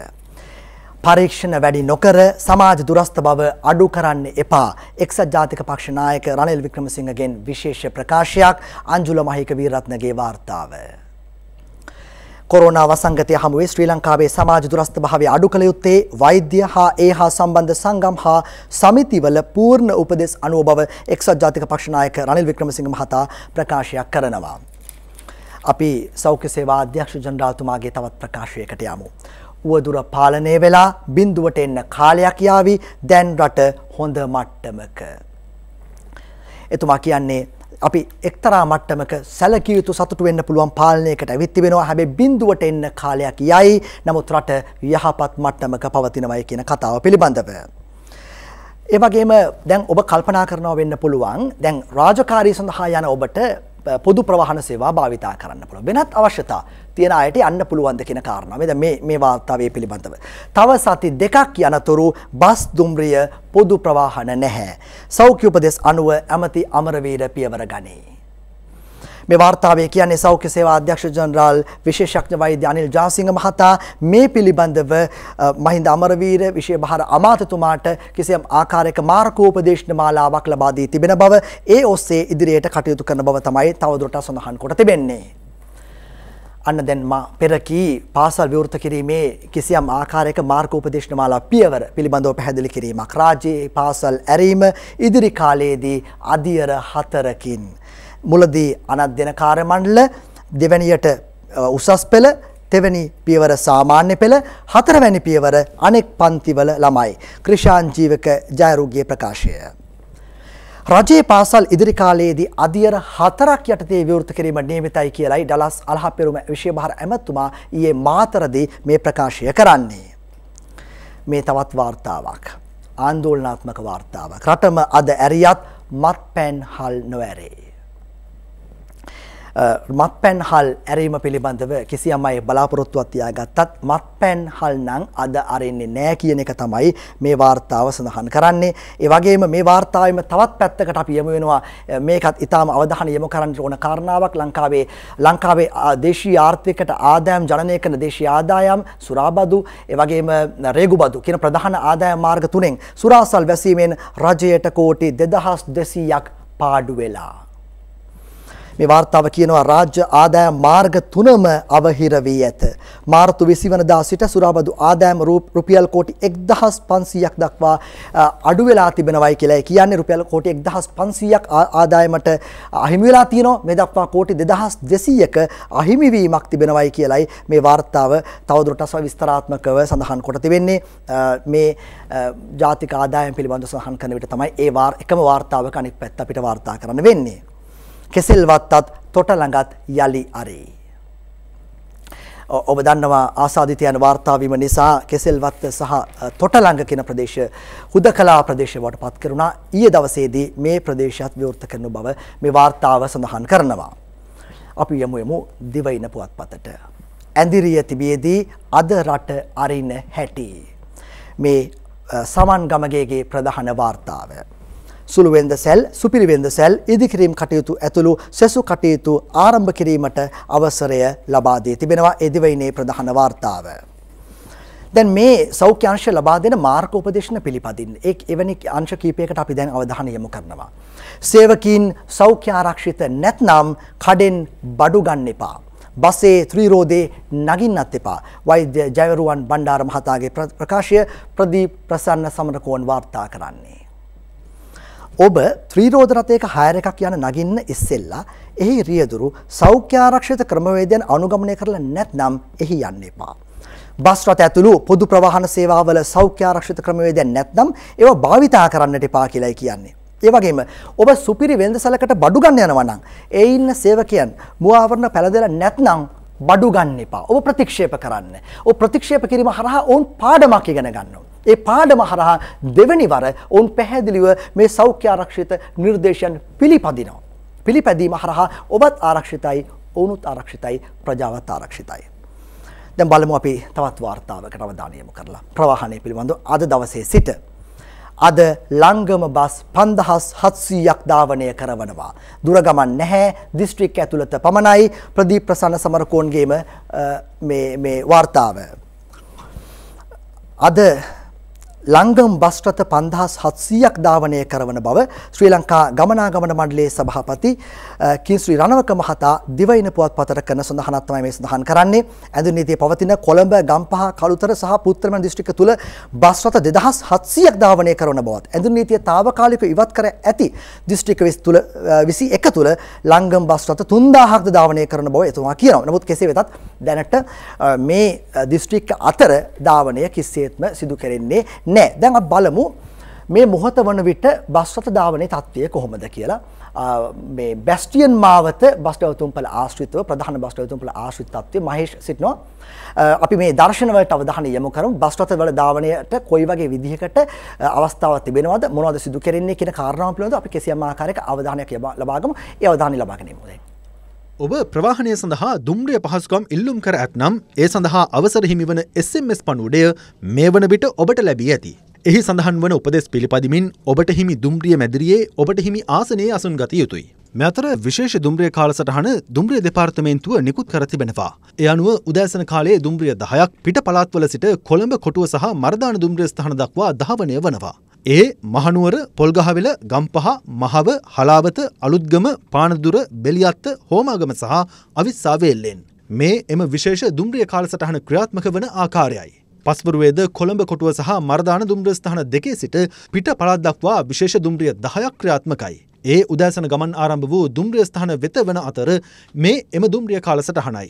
පරීක්ෂණ වැඩි නොකර සමාජ දුරස්ථ බව අඩු කරන්න එපා. එක්සත් ජාතික පක්ෂ නායක රනිල් වික්‍රමසිංහගෙන් විශේෂ ප්‍රකාශයක් අංජුල මහික වීරත්නගේ වාර්තාව. කොරෝනා වසංගතය හමුවේ ශ්‍රී ලංකාවේ සමාජ දුරස්ථ භාවය අඩු කළ යුත්තේ වෛද්‍ය හා ඒ හා සම්බන්ධ සංගම් හා සමිතිවල පූර්ණ උපදෙස් අනුව බව එක්සත් ජාතික පක්ෂ නායක රනිල් වික්‍රමසිංහ මහතා ප්‍රකාශයක් කරනවා. අපි සෞඛ්‍ය සේවා අධ්‍යක්ෂ ජනරාල්තුමාගේ තවත් ප්‍රකාශයකට යමු. උවදුර පාලනය වෙලා බින්දුවට එන්න කාලයක් යාවි දැන් රට හොඳ මට්ටමක. එතුමා කියන්නේ අපි එක්තරා මට්ටමක සැලකිය යුතු සතුට වෙන්න පුළුවන් පාලනයකට ඇවිත් තිබෙනවා හැබැයි බිඳුවට එන්න කාලයක් යයි නමුත් රට යහපත් මට්ටමක පවතිනවයි කියන කතාව පිළිබඳව. ඒ වගේම දැන් ඔබ කල්පනා කරනවා වෙන්න පුළුවන් දැන් රාජකාරී සඳහා යන ඔබට පොදු ප්‍රවාහන සේවා භාවිතා කරන්න පුළුවන් වෙනත් අවශ්‍යතා තියෙන අයට යන්න පුළුවන්ද කියන කාරණාව. මෙද මේ මේ වාර්තාවේ පිළිබඳව. තව සති දෙකක් යනතුරු බස් දුම්රිය පොදු ප්‍රවාහන නැහැ. සෞඛ්‍ය උපදෙස් අනුව ඇමති අමරවීර පියවර ගනී. මේ වාර්තාවේ කියන්නේ සෞඛ්‍ය සේවා අධ්‍යක්ෂ ජනරාල් විශේෂඥ වෛද්‍ය අනිල් ජාසිංහ මහතා මේ පිළිබඳව මහින්ද අමරවීර විශේෂ භාර අමාත්‍යතුමාට කිසියම් ආකාරයක මාර්ගෝපදේශන මාලාවක් ලබා දී තිබෙන බව ඒ ඔස්සේ ඉදිරියට කටයුතු කරන බව තමයි තවදුරටත් සඳහන් කොට තිබෙන්නේ. අන්න දැන් මා පෙර කී පාසල් විවෘත කිරීමේ කිසියම් ආකාරයක මාර්ගෝපදේශන මාලා පියවර පිළිබඳව පැහැදිලි කිරීමක් රාජ්‍යයේ පාසල් ඇරීම ඉදිරි කාලයේදී අධියර හතරකින් මුලදී අනධ්‍යන කාර්ය මණ්ඩල දෙවැනියට උසස් පෙළ තෙවැනි පියවර සාමාන්‍ය පෙළ හතරවැනි පියවර අනෙක් පන්තිවල ළමයි ක්‍රිෂාන් ජීවක ජයරුගේ ප්‍රකාශය රජයේ පාසල් ඉදිරි කාලයේදී අධියර හතරක් යටතේ විවෘත කිරීම නියමිතයි කියලයි ඩලස් අලහපෙරුම විශේභාර ඇමතුමා ඊයේ මාතරදී මේ ප්‍රකාශය කරන්නේ. මේ තවත් වාර්තාවක්. ආන්දෝලනාත්මක වාර්තාවක්. රටම අද ඇරියත් මත්පැන් හල් නොඇරේ. මත්පැන් හල් ඇරීම පිළිබඳව කිසියම් අය බලාපොරොත්තුවක් තියාගත්තත් මත්පැන් හල් නම් අද අරින්නේ නැහැ කියන එක තමයි මේ වார்த்தාව සඳහන් කරන්නේ. ඒ වගේම මේ වார்த்தාවෙම තවත් පැත්තකට අපි යමු වෙනවා. මේකත් ඊටාම අවධානය යොමු කරන්න ඕන කාරණාවක් ලංකාවේ ලංකාවේ දේශීය ආර්ථිකයට ආදායම් ජනනය කරන දේශීය ආදායම් සුරාබදු, ඒ වගේම රේගුබදු කියන ප්‍රධාන ආදායම් මාර්ග තුනෙන් සුරාසල් වැසීමෙන් රජයට කෝටි 2200ක් පාඩු වෙලා මේ වාර්තාව කියනවා රාජ්‍ය ආදායම් මාර්ග තුනම අවහිර වී ඇත. මාර්තු 20 වනදා සිට සුරාබදු ආදායම් රුපියල් කෝටි 1500ක් දක්වා අඩු වෙලා තිබෙනවයි කියලා. කියන්නේ රුපියල් කෝටි 1500ක් ආදායමට අහිමි වෙලා තියෙනවා. මේ දක්වා කෝටි 2200ක අහිමි වීමක් තිබෙනවයි කියලයි මේ වාර්තාව තවදුරටත් විස්තරාත්මකව සඳහන් කොට තිබෙන්නේ. මේ ජාතික ආදායම් පිළිබඳව සඳහන් කරන විට තමයි ඒ එකම වාර්තාවක අනිත් පැත්ත අපිට වාර්තා කරන්න වෙන්නේ. කෙසෙල් වත්තත් තොට ළඟත් යලි අරේ. ඔබ දන්නවා ආසාධිතයන් වාර්තා වීම නිසා කෙසෙල්වත් සහ තොටලංග කියන ප්‍රදේශය හුදකලා ප්‍රදේශය බවට පත් කරුණා. ඊයේ දවසේදී මේ ප්‍රදේශයත් විවෘත කරන බව මේ වාර්තාව සඳහන් කරනවා. අපි යමු යමු දිවයින පුවත්පතට. ඇඳිරිය තිබියේදී අද රට අරින හැටි. මේ සමන් ගමගේගේ ප්‍රධාන වාර්තාවය. සුළුවෙන්ද සැල් සුපිරිවෙන්ද සැල් ඉදිකිරීම් කටයුතු ඇතුළු සැසු කටයුතු ආරම්භ කිරීමට අවසරය ලබා දී තිබෙනවා එදිවයිනේ ප්‍රධාන වාර්තාව. දැන් මේ සෞඛ්‍ය අංශ ලබා දෙන මාර්ග උපදේශන පිළිපදින්න එක් එවැනි අංශ කීපයකට අපි දැන් අවධානය යොමු කරනවා. සේවකීන් සෞඛ්‍ය ආරක්ෂිත නැත්නම් කඩෙන් බඩු ගන්න එපා. බසේ ත්‍රීරෝධේ නගින්නත් එපා. වෛද්‍ය ජයවරුවන් බණ්ඩාර මහතාගේ ප්‍රකාශය ප්‍රදීප් ප්‍රසන්න සමරකෝන් වාර්තා කරන්නේ. ඔබ ත්‍රීරෝධ රථයක හයර එකක් යන නගින්න ඉස්සෙල්ලා එහි රියදුරු සෞඛ්‍යාරක්ෂිත ක්‍රමවේදයන් අනුගමනය කරලා නැත්නම් එහි යන්න එපා. බස් රථ ඇතුළු පොදු ප්‍රවාහන සේවාවල සෞඛ්‍යාරක්ෂිත ක්‍රමවේදයන් නැත්නම් ඒවා භාවිතා කරන්නට එපා කියලායි කියන්නේ. ඒ වගේම ඔබ සුපිරි වෙළඳසැලකට බඩු ගන්න යනවා නම් ඒ ඉන්න සේවකයන් මුවාවරණ පැලදෙලා නැත්නම් බඩු ගන්න එපා. ඔබ ප්‍රතික්ෂේප කරන්න. ඔබ ප්‍රතික්ෂේප කිරීම හරහා ඔවුන් පාඩමක් ඉගෙන ගන්නවා. ඒ පාඩම හරහා දෙවැනිවර ඔවුන් පැහැදිලිව මේ සෞඛ්‍ය ආරක්ෂිත නිර්දේශයන් පිළිපදිනවා. පිළිපැදීම හරහා ඔබත් ආරක්ෂිතයි ඔවුනුත් ආරක්ෂිතයි ප්‍රජාවත් ආරක්ෂිතයි. දැන් බලමු අපි තවත් වාර්තාවකට අවධානය යොමු කරලා ප්‍රවාහනය පිළිබඳව අද දවසේ සිට අද ලංගම බස් 5700ක් ධාවනය කරවනවා. දුරගමන් නැහැ. දිස්ත්‍රික්ක ඇතුළත පමණයි ප්‍රදීප් ප්‍රසන්න සමරකෝන්ගේම මේ මේ වාර්තාව. අද ලංගම් බස් රථ 5700ක් ධාවනය කරන බව ශ්‍රී ලංකා ගමනාගමන මණ්ඩලයේ සභාපති කින් ශ්‍රී රණවක මහතා දිවයින පුවත්පතට කරන සඳහනක් තමයි මේ සඳහන් කරන්නේ. ඇඳුනීතියේ පවතින කොළඹ, ගම්පහ, කළුතර සහ පුත්‍රමන් දිස්ත්‍රික්ක තුල බස් රථ 2700ක් ධාවනය කරන බවත් ඇඳුනීතිය తాවකාලික ඉවත් කර ඇති දිස්ත්‍රික්ක 20 තුල 21 තුල ලංගම් බස් රථ 3000ක්ද ධාවනය කරන බව එතුමා කියනවා. නමුත් කෙසේ වෙතත් දැනට මේ දිස්ත්‍රික්ක අතර ධාවනය කිසිසේත්ම සිදු කෙරෙන්නේ නෑ දැන් බලමු මේ මොහොත වන විට බස්රත ධාවනය තත්ත්වය කොහොමද කියලා මේ බැස්ටියන් මාවත බස්ටවතුම්පල ආශ්‍රිතව ප්‍රධාන බස්ටවතුම්පල ආශ්‍රිතත්වය මහේෂ් සිටනවා අපි මේ දර්ශනවලට අවධානය යොමු කරමු බස්රත වල ධාවනයට කොයි වගේ විදිහකට අවස්ථාවක් තිබෙනවද මොනවද සිදු කරන්නේ කියන කාරණාව පිළිබඳව අපි කෙසියම් ආකාරයක අවධානයක් ලබා ගමු ඒ අවධානය ලබා ගැනීම උදේ ඔබ ප්‍රවාහණය සඳහා දුම්රිය පහසුකම් ඉල්ලුම් කර ඇත්නම් ඒ සඳහා අවසර හිමිවන SMS පණුඩය මේ වන විට ඔබට ලැබී ඇති. එහි සඳහන් වන උපදෙස් පිළිපදිමින් ඔබට හිමි දුම්රිය මැදිරියේ ඔබට හිමි ආසනයේ අසුන් ගත යුතුයි. මෙතර විශේෂ දුම්රිය කාලසටහන දුම්රිය දෙපාර්තමේන්තුව නිකුත් කර තිබෙනවා. ඒ අනුව උදෑසන කාලයේ දුම්රිය 10ක් පිට පළාත්වල සිට කොළඹ කොටුව සහ මර්දාන දුම්රිය ස්ථාන දක්වා ධාවනය වනවා. ඒ මහනුවර පොල්ගහවෙල ගම්පහ මහව හලාවත අලුත්ගම පානදුර බෙලියත්ත හෝමාගම සහ අවිස්සාවේල්ලෙන්. මේ එම විශේෂ දුම්රිය කාලසටහන ක්‍රියාත්මක වන ආකාරයයි. පස්වරුවේද කොළඹ කොටුව සහ මරදාන දුම්ද්‍රස්ථාන දෙකේ සිට පිට පළත් දක්වා විශේෂ දුම්රිය දහයක් ක්‍රියාත්මකයි. ඒ උදෑසන ගමන් ආරම්භ වූ දුම්රියස්ථාන වෙත වන අතර මේ එම දුම්රිය කාලසටහනයි.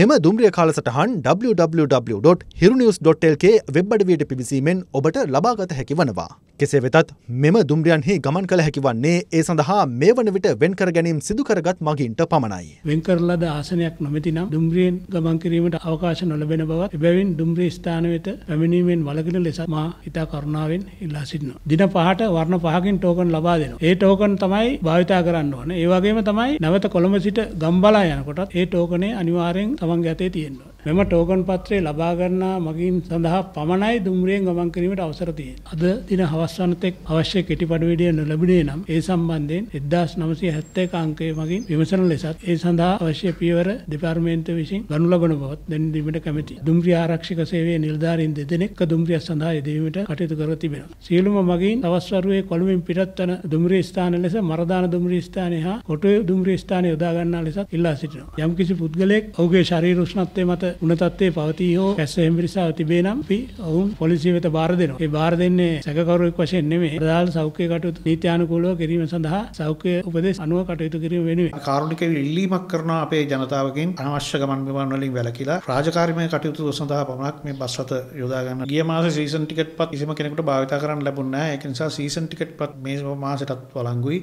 මෙම දුම්රිය කාලසටහන් www.hirunews.lk වෙබ් අඩවියට පිවිසීමෙන් ඔබට ලබාගත හැකි වනවා. කෙසේ වෙතත් මෙම දුම්රියන්හි ගමන් කළ හැකිවන්නේ ඒ සඳහා මේ වන විට වෙන්කර ගැනීම් සිදුකරගත් මගින්ට පමණයි. වෙන්කරලද ආසනයක් නොමැතිනම් දුම්රියෙන් ගමන් කිරීමට අවකාශ නොලබෙන බව එබැවින් දුම්රිය ස්ථාන වෙත පැමිණීමෙන් වලකින ලෙස මා ඉතා කරුණාවෙන් ඉල්ලා සිටිනවා. දින පහට වර්ණ පහකින් ටෝකන් ලබා දෙනවා. ඒ ටෝකන් තමයි භාවිතා කරන්න ඕන. ඒ වගේම තමයි නැවත කොළඹ සිට ගම්බලා යනකොටත් ඒ ටෝකනේ අනිවාර්යෙන් තමන්ගේ අතේ තියෙනවා. මෙම ටෝකන් පත්‍රය ලබා ගන්නා මගින් සඳහා පමණයි දුම්රියෙන් ගමන් කිරීමට අවසර තියෙන්නේ. අද දින හවස් වනතෙක් අවශ්‍ය කෙටිපඩවේඩිය නොලැබුණේ නම් ඒ සම්බන්ධයෙන් 1971 අංකයේ මගින් විමසන ලෙසත් ඒ සඳහා අවශ්‍ය පියවර දෙපාර්තමේන්තුව විසින් ගනු ලබන බවත් දැනීමට කැමැතියි. දුම්රිය ආරක්ෂක සේවයේ නිලධාරීන් දෙදෙනෙක් දුම්රිය සඳහා යෙදවීමට කටයුතු කර තිබෙනවා. සියලුම මගින් අවස්වරුවේ කොළඹින් පිටත් වන දුම්රිය ස්ථාන ලෙස මරදාන දුම්රිය ස්ථානය හා කොටුවේ දුම්රිය ස්ථානය යොදා ගන්නා ලෙසත් ඉල්ලා සිටිනවා. යම්කිසි පුද්ගලයෙක් ඔහුගේ ශරීර උෂ්ණත්වය මත උන තත්ත්වයේ පවතී හෝ ඇස්ස හෙම්බිරිසාව තිබේ නම් අපි ඔවුන් පොලිසිය වෙත බාර දෙනවා. ඒ බාර දෙන්නේ සැකකරුවෙක් වශයෙන් නෙමෙයි. ප්‍රදාන සෞඛ්‍ය කටයුතු නීත්‍යානුකූලව කිරීම සඳහා සෞඛ්‍ය උපදෙස් අනුව කටයුතු කිරීම වෙනුවෙන් කාරුණික ඉල්ලීමක් කරන අපේ ජනතාවගෙන් අනවශ්‍ය ගමන් බිමන් වලින් වැළකීලා රාජකාරීමය කටයුතු සඳහා පමණක් මේ බස් රථ යොදා ගන්න. ගිය මාසේ සීසන් ටිකට් පත් කිසිම කෙනෙකුට භාවිතා කරන්න ලැබුණේ නැහැ. ඒක නිසා සීසන් ටිකට් පත් මේ මාසෙටත් වළංගුයි.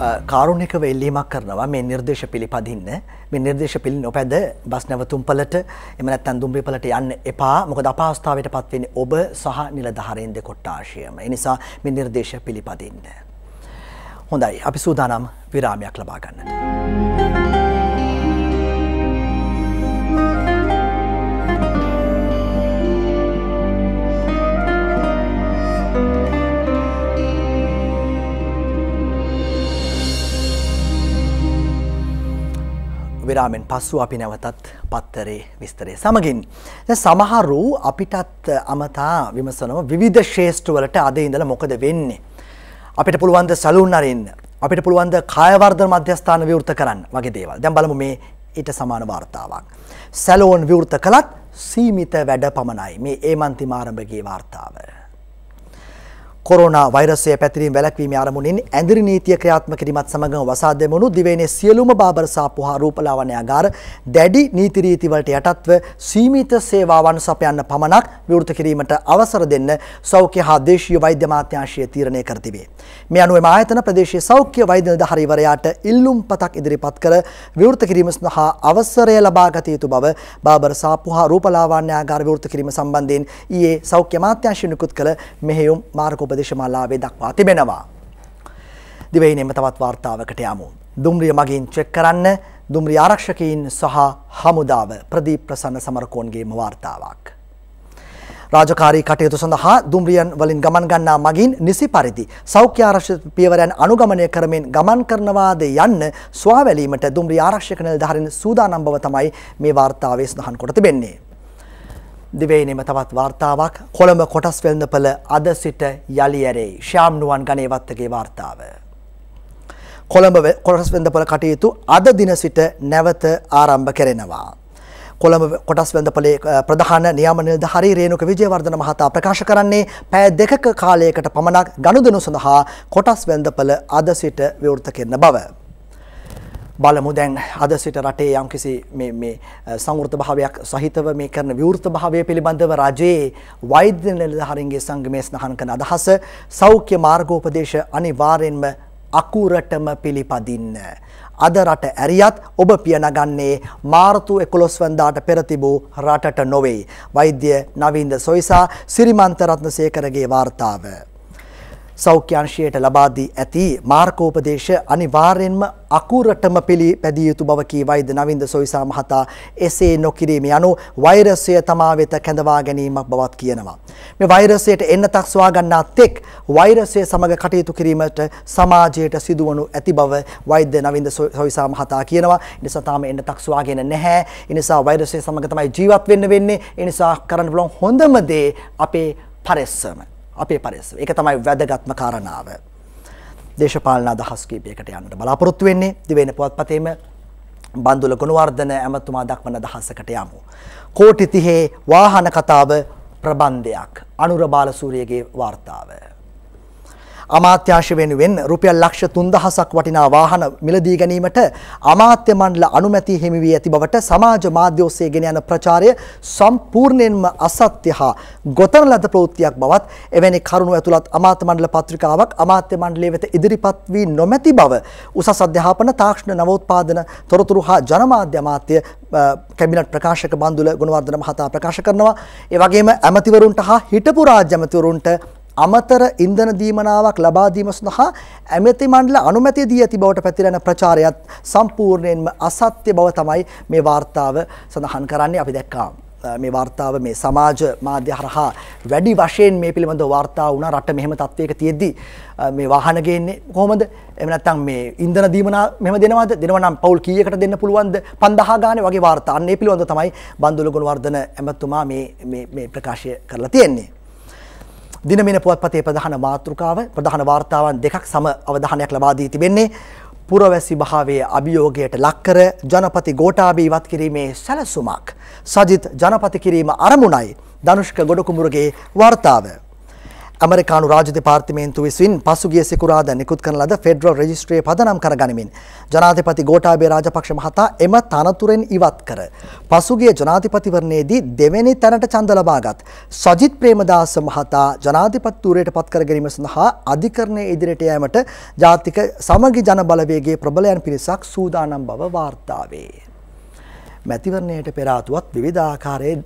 කාරුණික වෙල්ලීමක් කරනවා මේ නිර්දේශ පිළිපදින්න මේ නිර්දේශ පිළි නොපැද බස් නැවතුම්පලට එම නැත්තන් දුම්රිපලට යන්න එපා මොකද අපහස්ථාවට පත්වෙන්නේ ඔබ සහ නිලධාරයෙන් දෙකොට්ටාශයම. ඒ නිසා මේ නිර්දේශ පිළිපදින්න. හොඳයි අපි සූදානම් විරාමයක් ලබා ගන්නට. විරාමෙන් පස්සු අපි නැවතත් පත්තරේ විස්තරය සමගින්. සමහරු අපිටත් අමතා විමසනව විධ ශේෂ්ටවලට අද ඉඳල මොකද වෙන්නේ. අපිට පුළුවන්ද සලුන් අරින්න අපිට පුළුවන්ද කායවර්ධ මධ්‍යස්ථාන විවෘත කරන්න වගේ දේවල් දැම් බලමු මේ ඊට සමාන වාර්තාවක්. සැලෝන් විවෘත කළත් සීමිත වැඩ පමණයි මේ ඒමන්තිමාරභගේ වාර්තාවර. කොරෝනා වෛරසය පැතිරීම වැළැක්වීම ආරමුණින් ඇඳිරි නීතිය ක්‍රියාත්මක කිරීමත් සමගම වසා දෙමුණු දිවයිනේ සියලුම බාබර සහ පුහා රූපලාවන්‍යාගාර දැඩි නීති රීති වලට යටත්ව සීමිත සේවාවන් සපයන්න පමණක් විවෘත කිරීමට අවසර දෙන්න සෞඛ්‍ය හා දේශීය වෛද්‍ය අමාත්‍යාංශය තීරණය කර තිබේ. මේ අනුව එම ආයතන ප්‍රදේශීය සෞඛ්‍ය වෛද්‍ය නිලධාරීවරයාට ඉල්ලුම්පතක් ඉදිරිපත් කර විවෘත කිරීම සඳහා අවසරය ලබා ගත යුතු බව බාබර සහ පුහා රූපලාවන්‍යාගාර විවෘත කිරීම සම්බන්ධයෙන් ඊයේ සෞඛ්‍ය අමාත්‍යාංශය නිකුත් කළ මෙහෙයුම් මාර්ගෝපදේශ උපදේශමල්ලාවේ දක්වා තිබෙනවා. දිවයිනෙම තවත් වාර්තාවකට යමු. දුම්රිය මගින් චෙක් කරන්න දුම්රිය ආරක්ෂකයින් සහ හමුදාව ප්‍රදීප් ප්‍රසන්න සමරකෝන්ගේම වාර්තාවක්. රාජකාරී කටයුතු සඳහා දුම්රියන් වලින් ගමන් ගන්නා මගින් නිසි පරිදි සෞඛ්‍ය ආරක්ෂිත පියවරයන් අනුගමනය කරමින් ගමන් කරනවාද යන්න සුවාවැලීමට දුම්රිය ආරක්ෂක නිලධාරීන් සූදානම් බව තමයි මේ වාර්තාවේ සඳහන් කොට තිබෙන්නේ. දිවයිනෙම තවත් වාර්තාවක් කොළඹ කොටස් වෙළඳපළ අද සිට යළි ඇරේ ශ්‍යාම් නුවන් ගණේවත්තගේ වාර්තාව. කොළඹ කොටස් වෙළඳපළ කටයුතු අද දින සිට නැවත ආරම්භ කෙරෙනවා. කොළඹ කොටස් වෙළඳපළේ ප්‍රධාන නියම නිලධාරී රේණුක විජයවර්ධන මහතා ප්‍රකාශ කරන්නේ පැය දෙකක කාලයකට පමණක් ගනුදෙනු සඳහා කොටස් වෙළඳපළ අද සිට විවෘත කරන බව. බලමු දැන් අද සිට රටේ යම්කිසි මේ මේ සංවෘත භාවයක් සහිතව මේ කරන විවෘත භාවය පිළිබඳව රජයේ වෛද්‍ය නිලධාරීන්ගේ සංගමයේ ස්නහන් කරන අදහස සෞඛ්‍ය මාර්ගෝපදේශ අනිවාර්යෙන්ම අකුරටම පිළිපදින්න. අද රට ඇරියත් ඔබ පිය නගන්නේ මාර්තු 11 වනදාට පෙර තිබූ රටට නොවේ. වෛද්‍ය නවින්ද සොයිසා සිරිමන්ත රත්නසේකරගේ වාර්තාව. සෞඛ්‍යංශයට ලබා දී ඇති මාර්ගෝපදේශ අනිවාර්යෙන්ම අකුරටම පිළිපැදිය යුතු බව කීවයිද නවින්ද සොයිසා මහතා එසේ නොකිරීම යනු වෛරසය තමා වෙත කැඳවා ගැනීමක් බවත් කියනවා. මේ වෛරසයට එන්නතක් සොයා ගන්නා තෙක් වෛරසය සමග කටයුතු කිරීමට සමාජයට සිදුවනු ඇති බව වෛද්‍ය නවින්ද සොයිසා මහතා කියනවා. ඒ නිසා තාම එන්නතක් සොයාගෙන නැහැ. ඒ නිසා වෛරසය සමග තමයි ජීවත් වෙන්න වෙන්නේ. ඒ නිසා කරන්න පුළුවන් හොඳම දේ අපේ පරිස්සම. අපේ පරිසර. ඒක තමයි වැදගත්ම කාරණාව. දේශපාලන අදහස් කීපයකට යන්නට බලාපොරොත්තු වෙන්නේ දිවයින පුවත්පතේම බන්දුල ගුණවර්ධන ඇමතුමා දක්වන දහසකට යමු. කෝටි 30 වාහන කතාව ප්‍රබන්ධයක් අනුර බාලසූරියගේ වාර්තාව. අමාත්‍යාංශ වෙනුවෙන් රුපියල් ලක්ෂ 3000ක් වටිනා වාහන මිලදී ගැනීමට අමාත්‍ය මණ්ඩල අනුමැතිය හිමි වී ඇති බවට සමාජ මාධ්‍ය ඔස්සේ ගෙන යන ප්‍රචාරය සම්පූර්ණයෙන්ම අසත්‍ය හා ගොතන ලද ප්‍රවෘත්තියක් බවත් එවැනි කරුණු ඇතුළත් අමාත්‍ය මණ්ඩල පත්‍රිකාවක් අමාත්‍ය මණ්ඩලයේ වෙත ඉදිරිපත් වී නොමැති බව උසස් අධ්‍යාපන තාක්ෂණ නවෝත්පාදන තොරතුරු හා ජනමාධ්‍ය අමාත්‍ය කැබිනට් ප්‍රකාශක බන්දුල ගුණවර්ධන මහතා ප්‍රකාශ කරනවා. ඒ වගේම ඇමතිවරුන්ට හා හිටපු රාජ්‍ය ඇමතිවරුන්ට අමතර ඉන්ධන දීමනාවක් ලබා දීම සඳහා ඇමති මණ්ඩල අනුමැතිය දී ඇති බවට පැතිරෙන ප්‍රචාරයත් සම්පූර්ණයෙන්ම අසත්‍ය බව තමයි මේ වාර්තාව සඳහන් කරන්නේ අපි දැක්කා. මේ වාර්තාව මේ සමාජ මාධ්‍ය හරහා වැඩි වශයෙන් මේ පිළිබඳව වාර්තා වුණා රට මෙහෙම තත්වයක තියෙද්දි මේ වාහන ගේන්නේ කොහොමද එහෙම නැත්නම් මේ ඉන්ධන දීමනා මෙහෙම දෙනවද දෙනවා නම් පවුල් කීයකට දෙන්න පුළුවන්ද 5000 ගානේ වගේ වාර්තා අන්න ඒ පිළිබඳව තමයි බන්දුල ගුණවර්ධන ඇමතුමා මේ මේ ප්‍රකාශය කරලා තියෙන්නේ දිනමින පුවත්පතේ ප්‍රධාන මාතෘකාව ප්‍රධාන වාර්තාවන් දෙකක් සම අවධානයක් ලබා දී තිබෙන්නේ පුරවැසි භාවයේ අභියෝගයට ලක්කර ජනපති ගෝඨාභය ඉවත් කිරීමේ සැලසුමක් සජිත් ජනපති කිරීම අරමුණයි ධනුෂ්ක ගොඩකුඹුරගේ වාර්තාව ඇමරිකානු රාජ්‍ය දෙපාර්තමේන්තුව විසින් පසුගිය සිකුරාදා නිකුත් කරන ලද ෆෙඩරල් රෙජිස්ට්‍රියේ පදනම් කරගනිමින් ජනාධිපති ගෝඨාභය රාජපක්ෂ මහතා එම තනතුරෙන් ඉවත් කර පසුගිය ජනාධිපතිවරණයේදී දෙවැනි තැනට ඡන්ද ලබාගත් සජිත් ප්‍රේමදාස මහතා ජනාධිපතිවරයට පත් කර ගැනීම සඳහා අධිකරණයේ ඉදිරියට යෑමට ජාතික සමගි ජන බලවේගයේ ප්‍රබලයන් පිරිසක් සූදානම් බව වාර්තා වේ. මැතිවරණයට පෙරාතුවත් විවිධාකාරයේ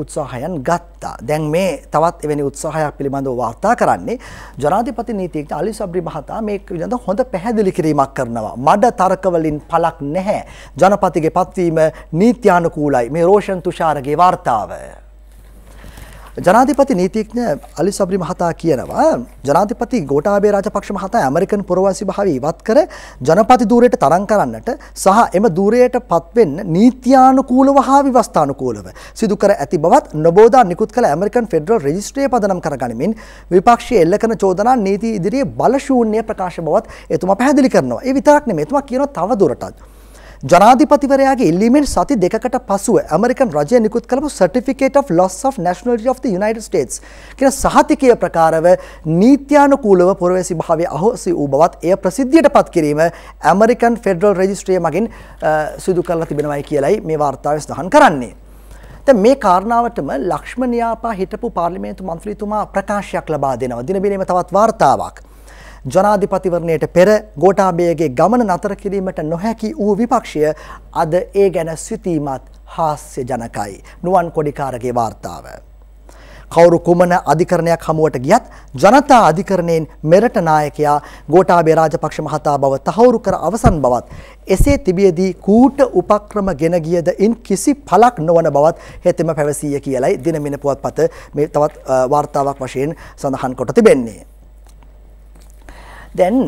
උත්සාහයන් ගත්තා. දැන් මේ තවත් එවැනි උත්සාහයක් පිළිබඳව වාර්තා කරන්නේ ජනාධිපති නීතිඥ අලි සබ්‍රි මහතා මේ පිළිබඳ හොඳ පැහැදිලි කිරීමක් කරනවා. මඩ තර්ක වලින් පළක් නැහැ. ජනපතිගේ පත්වීම නීත්‍යානුකූලයි. මේ රෝෂන් තුෂාරගේ වාර්තාව. ජනාධිපති නීතිඥ අලි සබරි මහතා කියනවා ජනාධිපති ගෝඨාභය රාජපක්ෂ මහතා ඇමරිකන් පුරවාසි භාවය ඉවත් කර ජනපති දූරයට තරම් කරන්නට සහ එම දූරයට පත්වෙන්න නීත්‍යානුකූලව හා විවස්ථානුකූලව සිදු කර ඇති බවත් නොබෝදා නිකුත් කළ ඇමරිකන් ෆෙඩරල් රෙජිස්ට්‍රය පදනම් කරගනිමින් විපක්ෂය එල්ල කරන චෝදනා නීති ඉදිරියේ බලශූන්‍ය ප්‍රකාශ බවත් එතුමා පැහැදිලි කරනවා. ඒ විතරක් නෙමෙයි එතුමා කියනවා තව දුරටත් ජනාධිපතිවරයාගේ ඉල්ලීමෙන් සති දෙකකට පසුව ඇමරිකන් රජය නිකුත් කළපු සටිෆිකේට of loss of nationality of the United States කියන සහතිකය ප්‍රකාරව නීත්‍යානුකූලව පුරවැසි භාවය අහෝසි වූ බවත් එය ප්‍රසිද්ධියට පත් කිරීම ඇමරිකන් ෆෙඩරල් රෙජිස්ට්‍රිය මගින් සිදු කරලා තිබෙනවයි කියලයි මේ වාර්තාව සඳහන් කරන්නේ. මේ කාරණාවටම ලක්ෂ්මනයාපා හිටපු පාර්ලිමේන්තු මන්ත්‍රීතුමා ප්‍රකාශයක් ලබා දෙනවා දිනබිනීම තවත් වාර්තාවක්. ජනාධිපතිවරණයට පෙර ගෝඨාභයගේ ගමන නතර කිරීමට නොහැකි වූ විපක්ෂය අද ඒ ගැන සිතීමත් හාස්‍ය ජනකයි. නුවන් කොඩිකාරගේ වාර්තාව. කවුරු කුමන අධිකරණයක් හමුවට ගියත් ජනතා අධිකරණයෙන් මෙරට නායකයා ගෝඨාභය රාජපක්ෂ මහතා බව තහවුරු කර අවසන් බවත් එසේ තිබියදී කූට උපක්‍රම ගෙන ගියද ඉන් කිසි පළක් නොවන බවත් හෙතෙම පැවසීය කියලයි දිනමින පුවත්පත මේ තවත් වාර්තාවක් වශයෙන් සඳහන් කොට තිබෙන්නේ. දැන්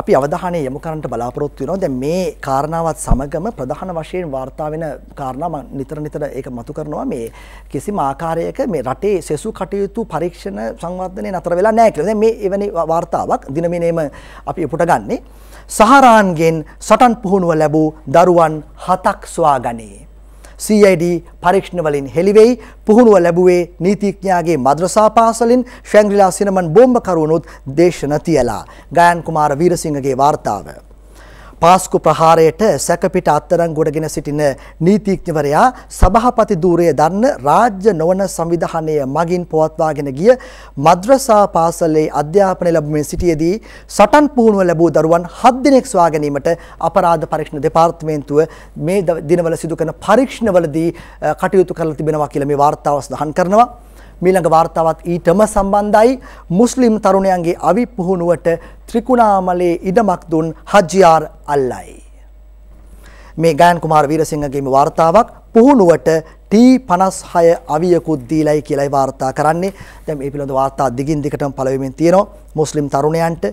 අපි අවධානය යොමු කරන්නට බලාපොරොත්තු වෙනවා. දැන් මේ කාරණාවත් සමගම ප්‍රධාන වශයෙන් වාර්තා වෙන කාරණා මම නිතර නිතර ඒක මතු කරනවා මේ කිසිම ආකාරයක මේ රටේ සෙසු කටයුතු පරීක්ෂණ සංවර්ධනය නතර වෙලා නැහැ කියලා. දැන් මේ එවැනි වාර්තාවක් දිනමිනේම අපි උපුට ගන්නේ. සහරාන්ගෙන් සටන් පුහුණුව ලැබූ දරුවන් හතක් සොයාගනී. CID පරීක්ෂණවලින් හෙළිවෙයි පුහුණුව ලැබුවේ නීතිඥයාගේ මද්‍රසා පාසලින් ශ්‍රැංග්‍රිලා සිනමන් බෝම්බකරුවනුත් දේශන තියලා ගයන් කුමාර වීරසිංහගේ වාර්තාව පාස්කු ප්‍රහාරයට සැකපිට අත්තරංගුවටගෙන සිටින නීතිඥවරයා සභාපති ධූරය දන්න රාජ්‍ය නොවන සංවිධානය මගින් පවත්වාගෙන ගිය මද්‍රසා පාසලේ අධ්‍යාපනය ලැබුමින් සිටියේදී සටන් පුහුණුව ලැබූ දරුවන් 7 දිනක් සොයා ගැනීමට අපරාධ පරීක්ෂණ දෙපාර්තමේන්තුව මේ දිනවල සිදු කරන පරීක්ෂණවලදී කටයුතු කරලා තිබෙනවා කියලා මේ වාර්තාව සඳහන් කරනවා. මීළඟ වාර්තාවත් ඊටම සම්බන්ධයි මුස්ලිම් තරුණයන්ගේ අවි පුහුණුවට ත්‍රිකුණාමලේ ඉඩමක් දුන් හජියාර් අල්ලයි. මේ ගයන් කුමාර වීරසිංහගේම වාර්තාවක් පුහුණුවට T56 අවියකුත් දීලයි කියලායි වාර්තා කරන්නේ. දැන් මේ පිළිබඳ වාර්තා දිගින් දිගටම පළවෙමින් තියෙනවා. මුස්ලිම් තරුණයන්ට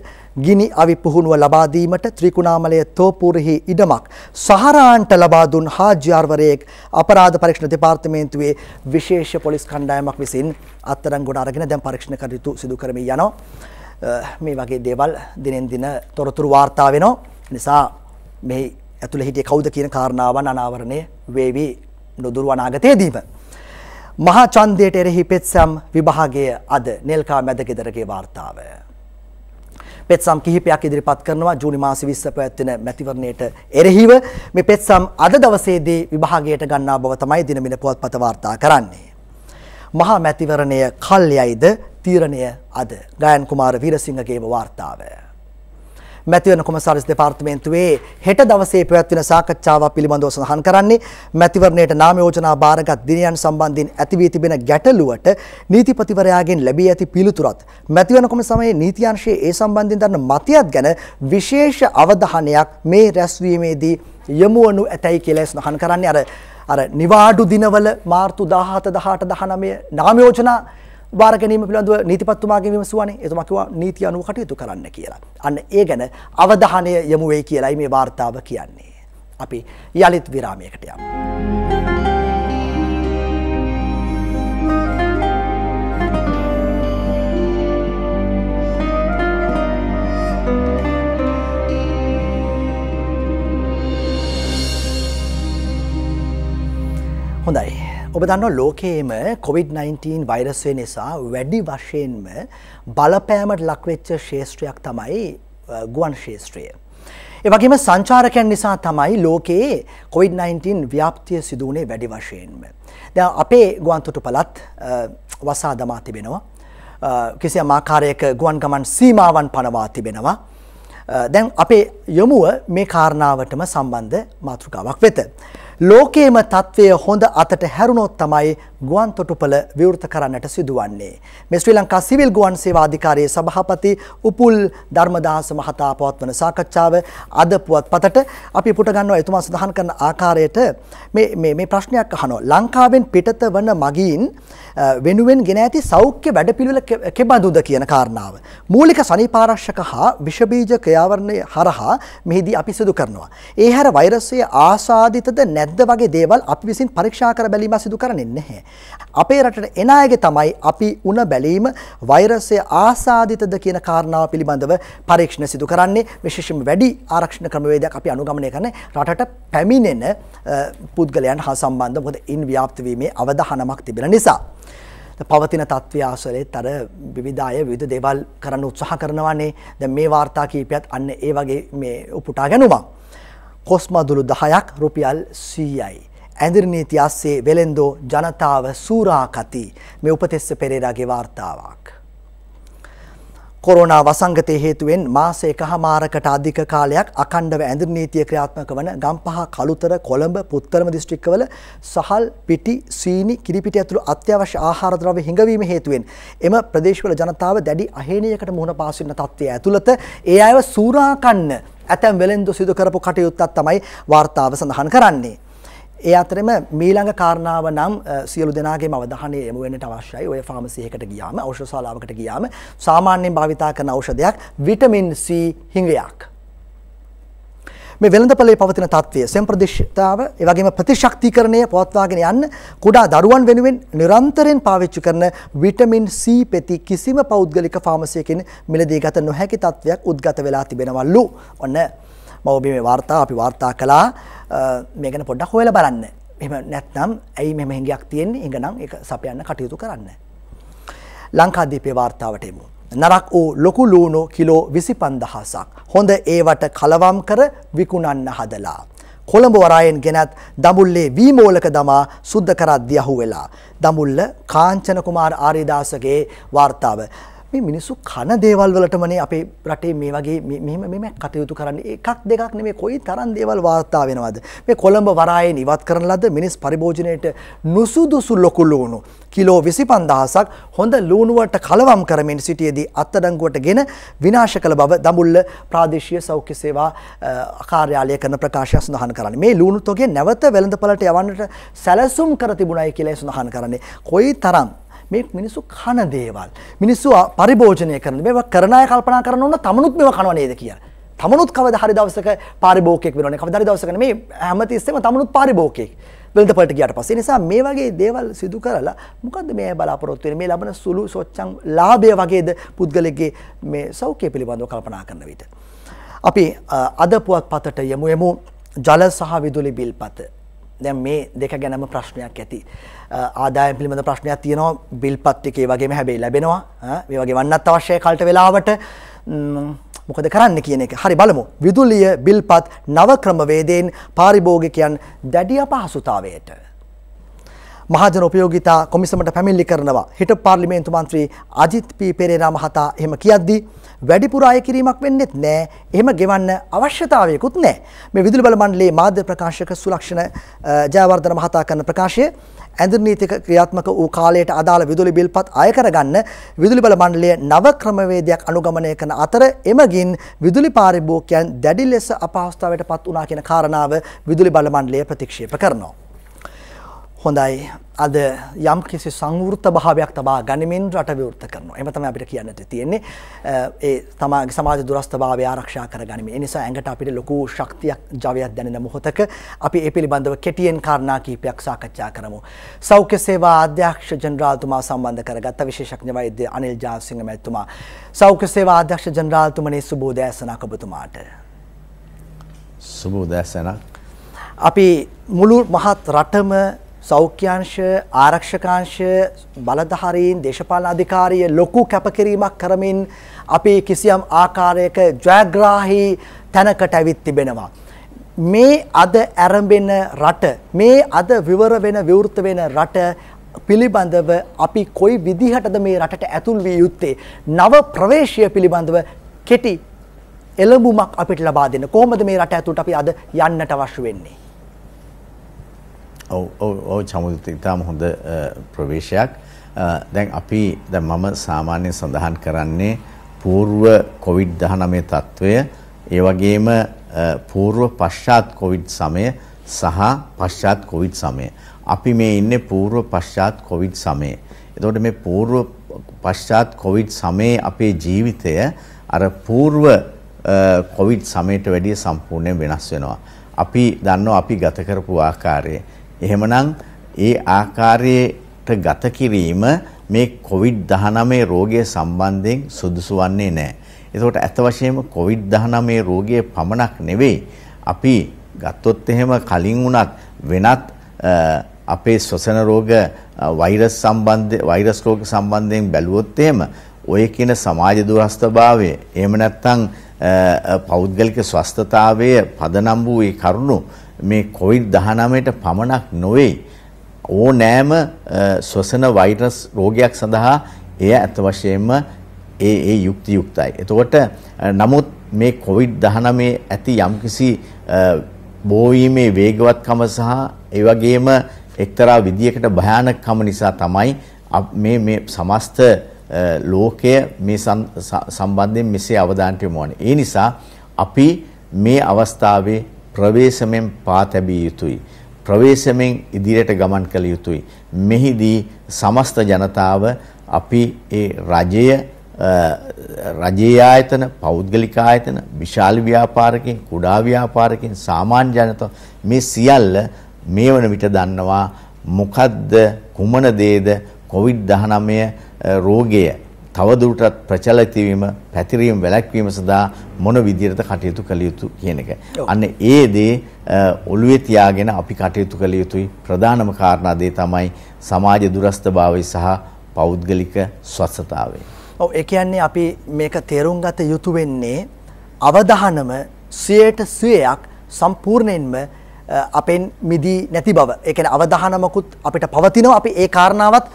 ගිනි අවි පුහුණුව ලබා දීමට ත්‍රිකුණාමලයේ තෝපුරෙහි ඉඩමක් සහරාන්ට ලබා දුන් හාජ්‍යාර්වරයෙක් අපරාධ පරීක්ෂණ දෙපාර්තමේන්තුවේ විශේෂ පොලිස් කණ්ඩායමක් විසින් අත්අඩංගුවට අරගෙන දැන් පරීක්ෂණ කටයුතු සිදු කරමින් යනවා. මේ වගේ දේවල් දිනෙන් දින තොරතුරු වාර්තා වෙනවා. නිසා මේ ඇතුළේ හිටියේ කවුද කියන කාරණාවන් අනාවරණය වේවි නොදුරු අනාගතයේදීම. මහා ඡන්දයට එරෙහි පෙත්සම් විභාගය අද නෙල්කා මැද ගෙදරගේ වාර්තාවය. පෙත්සම් කිහිපයක් ඉදිරිපත් කරනවා ජූනි මාසෙ 20 පැවැත්වෙන මැතිවරණයට එරෙහිව මේ පෙත්සම් අද දවසේදී විභාගයට ගන්නා බව තමයි දිනමින පුවත්පත වාර්තා කරන්නේ. මහා මැතිවරණය කල්යයිද තීරණය අද ගායන් කුමාර වීරසිංහගේම වාර්තාවය. මැතිවරණ කොමසාරිස් දෙපාර්තමේන්තුවේ හෙට දවසේ පැවැත්වෙන සාකච්ඡාවක් පිළිබඳව සඳහන් කරන්නේ මැතිවරණයට නාම යෝජනා බාරගත් දිනයන් සම්බන්ධයෙන් ඇති වී තිබෙන ගැටලුවට නීතිපතිවරයාගෙන් ලැබී ඇති පිළිතුරත් මැතිවරණ කොමසමේ නීතිංශයේ ඒ සම්බන්ධයෙන් දරන මතයත් ගැන විශේෂ අවධානයක් මේ රැස්වීමේදී යමුවනු ඇතැයි කියලා සඳහන් කරන්නේ අර අර නිවාඩු දිනවල මාර්තු 17 18 19 නාම යෝජනා බාර ගැනීම පිළිබඳව නීතිපත්තුමාගෙන් විමසුවානේ. එතුමා කිව්වා නීති අනුව කටයුතු කරන්න කියලා. අන්න ඒ ගැන අවධානය යොමු වෙයි කියලායි මේ වார்த்தාව කියන්නේ. අපි යලිත් විරාමයකට යමු. හොඳයි ඔබ දන්න ලෝකයේම COොVID-19 වෛරස්වය නිසා වැඩි වශයෙන්ම බලපෑමට ලක්වෙච්ච ශේෂත්‍රයක් තමයි ගුවන් ශේෂත්‍රය. එවගේම සංචාරකයන් නිසා තමයි ලෝකයේ COොVID-19 ව්‍යාප්තිය සිදුවනේ වැඩි වශයෙන්ම. ද අපේ ගුවන්තුටු පලත් වසා දමා තිබෙනවා. කිසිය මාකාරයක ගුවන් ගමන් සීමාවන් පනවා තිබෙනවා. දැන් අපේ යොමුව මේ කාරණාවටම සම්බන්ධ මාතෘකාවක් වෙත. ලෝකේම තත්ත්වය හොඳ අතට හැරුණොත් තමයි ගුවන්තොටුපළ විවෘත කරන්නට සිදුවන්නේ. මේ ශ්‍රී ලංකා සිවිල් ගුවන් සේවා අධිකාරියේ සභාපති උපුල් ධර්මදාස මහතා පවත්වන සාකච්ඡාව අද පුවත්පතට අපි පුට ගන්නවා එතුමා සඳහන් කරන ආකාරයට මේ මේ ප්‍රශ්නයක් අහනවා. ලංකාවෙන් පිටත වන මගීන් වෙනුවෙන් ගෙන ඇති සෞඛ්‍ය වැඩපිළිවෙල කෙබඳුද කියන කාරණාව. මූලික සනීපාරක්ෂක හා විෂබීජ ක්‍රියාවරණය හරහා මෙහිදී අපි සිදු කරනවා. ඒ හැර වෛරසය ආසාධිතද නැද්ද වගේ දේවල් අපි විසින් පරීක්ෂා කර බැලීම සිදු කරන්නේ නැහැ. අපේ රටට එන අයගේ තමයි අපි උණ බැලීම වෛරසය ආසාධිතද කියන කාරණාව පිළිබඳව පරීක්ෂණ සිදු කරන්නේ විශේෂම වැඩි ආරක්ෂණ ක්‍රමවේදයක් අපි අනුගමනය කරන රටට පැමිණෙන පුද්ගලයන් හා සම්බන්ධ මොකද ඉන් ව්‍යාප්ත වීමේ අවධානමක් තිබෙන නිසා. පවතින තත්ත්වය ආශ්‍රයත් අර විවිධාය විවිධ දේවල් කරන්න උත්සාහ කරනවානේ. දැන් මේ වාර්තා කීපයත් අන්න ඒ වගේ මේ උපුටා ගැනීමක්. කොස්මදුළු 10ක් රුපියල් 100යි. ඇඳිරි නීති අස්සේ වෙලෙන්දෝ ජනතාව සූරාකති. මේ උපතිස්ස පෙරේරාගේ වාර්තාවක්. කොරෝනා වසංගතය හේතුවෙන් මාස එකහමාරකට අධික කාලයක් අකණ්ඩව ඇඳුම් නීතිය ක්‍රියාත්මක වන ගම්පහ කළුතර කොළඹ පුත්තරම දිස්ත්‍රික්කවල සහල් පිටි සීනි කිරිපිටි ඇතුළු අත්‍යවශ්‍ය ආහාර ද්‍රව්‍ය හිඟවීම හේතුවෙන් එම ප්‍රදේශවල ජනතාව දැඩි අහේනියකට මුහුණ පාසින තත්ත්වය ඇතුළත ඒ අයව සූරාකන්න ඇතැම් වෙලෙන්දු සිදු කරපු කටයුත්තක් තමයි වාර්තාව සඳහන් කරන්නේ. ඒ අතරම මීළඟ කාරණාව නම් සියලු දෙනාගේම අවධානය යොමු වෙන්නට අවශ්‍යයි. ඔය ෆාමසි එකකට ගියාම ඖෂධ ශාලාවකට ගියාම සාමාන්‍යයෙන් භාවිතා කරන ඖෂධයක් විටමින් C හිඟයක්. මේ වෙළඳපළේ පවතින තත්ත්වය සම්ප්‍රදේශතාව ඒ වගේම ප්‍රතිශක්තිකරණය පවත්වාගෙන යන්න කුඩා දරුවන් වෙනුවෙන් නිරන්තරයෙන් පාවිච්චි කරන විටමින් C පෙති කිසිම පෞද්ගලික ෆාමසියකින් මිලදී ගත නොහැකි තත්ත්වයක් උද්ගත වෙලා තිබෙනවලු. ඔන්න මම මේ වාර්තා අපි වාර්තා කළා මේ ගැන පොඩ්ඩක් හොයලා බලන්න. එහෙම නැත්නම් ඇයි මෙහෙම හංගයක් තියෙන්නේ? එහෙනම් ඒක සපයන්න කටයුතු කරන්න. ලංකාදීපේ වාර්තාවට එමු. නරක් වූ ලොකු ලූණු කිලෝ 25000ක් හොඳ ඒවට කලවම් කර විකුණන්න හදලා. කොළඹ වරායෙන් ගෙනත් දඹුල්ලේ වීමෝලක දමා සුද්ධ කරද්දී අහුවෙලා. දඹුල්ල කාංචන කුමාර ආරියදාසගේ වාර්තාව. මේ මිනිස්සු කන දේවල් වලටමනේ අපේ රටේ මේ වගේ මෙහෙම මෙහෙම කටයුතු කරන්නේ එකක් දෙකක් නෙමෙයි කොයි තරම් දේවල් වාර්තා වෙනවද මේ කොළඹ වරායෙන් ඉවත් කරන ලද මිනිස් පරිභෝජනයේට නුසුදුසු ලොකු ලුණු කිලෝ 25000ක් හොඳ ලුණුවට කලවම් කරමින් සිටියේදී අත්අඩංගුවටගෙන විනාශ කළ බව දඹුල්ල ප්‍රාදේශීය සෞඛ්‍ය සේවා කාර්යාලය කරන ප්‍රකාශය සඳහන් කරන්නේ මේ ලුණු තොගේ නැවත වෙළඳපළට යවන්නට සැලසුම් කර තිබුණයි කියලා සඳහන් කරන්නේ කොයි තරම් මේ මිනිස්සු කන දේවල්. මිනිස්සු පරිභෝජනය කරන මේවා කරන අය කල්පනා කරන ඕන තමනුත් මේවා කනවා නේද කියලා. තමනුත් කවදා හරි දවසක පාරිභෝගිකයෙක් වෙනවනේ. කවදා හරි දවසක මේ හැමතිස්සෙම තමනුත් පාරිභෝගිකයෙක්. වෙළඳපළට ගියාට පස්සේ නිසා මේ වගේ දේවල් සිදු කරලා මොකද්ද මේ බලාපොරොත්තු වෙන්නේ මේ ලබන සුළු සොච්චම් ලාභය වගේද පුද්ගලෙගේ මේ සෞඛ්‍ය පිළිබඳව කල්පනා කරන විට අපි අද පුවත්පතට යමු යමු ජල සහ විදුලි බිල්පත දැන් මේ දෙක ගැනම ප්‍රශ්නයක් ඇති ආදායම් පිළිබඳ ප්‍රශ්නයක් තියෙනවා බිල්පත් එකේ වගේම හැබැයි ලැබෙනවා මේ වගේ වන්නත් අවශ්‍යයි කල්ට වෙලාවට මොකද කරන්න කියන එක හරි බලමු විදුලිය බිල්පත් නව ක්‍රමවේදයෙන් පාරිභෝගිකයන් දැඩි අපහසුතාවයට මහජන උපයෝගිතා කොමිසමට පැමිණිලි කරනවා හිට පාර්ලිමේන්තු මන්ත්‍රී අජිත් පී පෙරේරා මහතා එහෙම කියද්දී වැඩිපුර අය කිරීමක් වෙන්නෙත් නෑ. එහෙම ගෙවන්න අවශ්‍යතාවයකුත් නෑ. මේ විදුලි බල මණ්ඩලයේ මාධ්‍ය ප්‍රකාශක සුලක්ෂණ ජයවර්ධන මහතා කරන ප්‍රකාශය ඇඳුම් නීතික ක්‍රියාත්මක වූ කාලයට අදාළ විදුලි බිල්පත් අය කරගන්න විදුලි බල මණ්ඩලය නව ක්‍රමවේදයක් අනුගමනය කරන අතර එමගින් විදුලි පාරිභෝගිකයන් දැඩි ලෙස අපහසුතාවයට පත් වුණා කියන කාරණාව විදුලි බල මණ්ඩලය ප්‍රතික්ෂේප කරනවා. හොඳයි අද යම් කිසි සංවෘත භාවයක් තබා ගනිමින් රට විවෘත කරනවා. එහෙම තමයි අපිට කියන්නට තියෙන්නේ. ඒ තමයි සමාජ දුරස්ත භාවය ආරක්ෂා කර ගනිමින්. ඒ නිසා ඇඟට අපිට ලොකු ශක්තියක් ජවයක් දැනෙන මොහොතක අපි ඒ පිළිබඳව කෙටියෙන් කාරණා කිහිපයක් සාකච්ඡා කරමු. සෞඛ්‍ය සේවා අධ්‍යක්ෂ ජනරාල්තුමා සම්බන්ධ කරගත් විශේෂඥ වෛද්‍ය අනිල් ජාසිංහ මැතිතුමා. සෞඛ්‍ය සේවා අධ්‍යක්ෂ ජනරාල්තුමනි සුබෝදෑසනක් ඔබතුමාට. සුබෝදෑසනක්. අපි මුළු මහත් රටම සෞඛ්‍යංශ ආරක්ෂකාංශ බලධාරීන් දේශපාලන අධිකාරිය ලොකු කැපකිරීමක් කරමින් අපි කිසියම් ආකාරයක ජයග්‍රාහී තැනකට ඇවිත් තිබෙනවා. මේ අද ඇරඹෙන රට මේ අද විවර වෙන විවෘත වෙන රට පිළිබඳව අපි කොයි විදිහටද මේ රටට ඇතුල් වී යුත්තේ නව ප්‍රවේශය පිළිබඳව කෙටි එළඹුමක් අපිට ලබා දෙන්න කොහොමද මේ රට ඇතුළට අපි අද යන්නට අවශ්‍ය වෙන්නේ ඔව් චමුදිත ඉතාම හොඳ ප්‍රවේශයක්. දැන් අපි දැන් මම සාමාන්‍යයෙන් සඳහන් කරන්නේ పూర్ව COVID-19 තත්වය, ඒ වගේම పూర్ව පශ්චාත් COVID සමය සහ පශ්චාත් COVID සමය. අපි මේ ඉන්නේ పూర్ව පශ්චාත් COVID සමයේ. එතකොට මේ పూర్ව පශ්චාත් COVID සමයේ අපේ ජීවිතය අර పూర్ව කොවිඩ් සමයට වැඩිය සම්පූර්ණයෙන් වෙනස් වෙනවා. අපි දන්නවා අපි ගත කරපු ආකාරය එහෙමනම් ඒ ආකාරයට ගත කිරීම මේ COVID-19 රෝගය සම්බන්ධයෙන් සුදුසු වන්නේ නැහැ. ඒකට ඇත්ත වශයෙන්ම COVID-19 රෝගය පමණක් නෙවෙයි අපි ගත්තොත් එහෙම කලින් වුණත් වෙනත් අපේ ශ්වසන රෝග වෛරස් සම්බන්ධ වෛරස් රෝග සම්බන්ධයෙන් බැලුවොත් එහෙම ඔය කියන සමාජ දුරස්තභාවය එහෙම නැත්නම් පෞද්ගලික ස්වස්ථතාවය පදනම් වූ ඒ කරුණු මේ COVID-19ට පමණක් නොවේ ඕනෑම ස්වසන වෛරස් රෝගයක් සඳහා එය ඇත වශයෙන්ම ඒ ඒ යුක්ති යුක්තයි. එතකොට නමුත් මේ COVID-19 ඇති යම්කිසි බෝවීමේ වේගවත්කම සහ ඒ වගේම එක්තරා විදියකට භයානකකම නිසා තමයි මේ මේ සමස්ත ලෝකය මේ සම්බන්ධයෙන් මෙසේ අවධානයට යොමු වන්නේ. ඒ නිසා අපි මේ අවස්ථාවේ ප්‍රවේශමෙන් පා තැබිය යුතුයි. ප්‍රවේශමෙන් ඉදිරියට ගමන් කළ යුතුයි. මෙහිදී සමස්ත ජනතාව අපි ඒ රජය රජයේ ආයතන, පෞද්ගලික ආයතන, විශාල ව්‍යාපාරකින්, කුඩා ව්‍යාපාරකින් සාමාන්‍ය ජනතාව මේ සියල්ල මේ වන විට දන්නවා මොකද්ද කුමන දේද කොවිඩ් 19 රෝගය තවදුරටත් ප්‍රචලිත වීම, පැතිරීම වැළැක්වීම සඳහා මොන විදිහට කටයුතු කළ යුතු කියන එක. අන්න ඒ දේ ඔළුවේ තියාගෙන අපි කටයුතු කළ යුතුයි. ප්‍රධානම කාරණා දේ තමයි සමාජ දුරස්ථභාවය සහ පෞද්ගලික ස්වස්සතාවය. ඔව් ඒ කියන්නේ අපි මේක තේරුම් ගත යුතු වෙන්නේ අවධානම 100%ක් සම්පූර්ණයෙන්ම අපෙන් මිදී නැති බව. ඒ කියන්නේ අවධානමකුත් අපිට පවතිනවා. අපි ඒ කාරණාවත්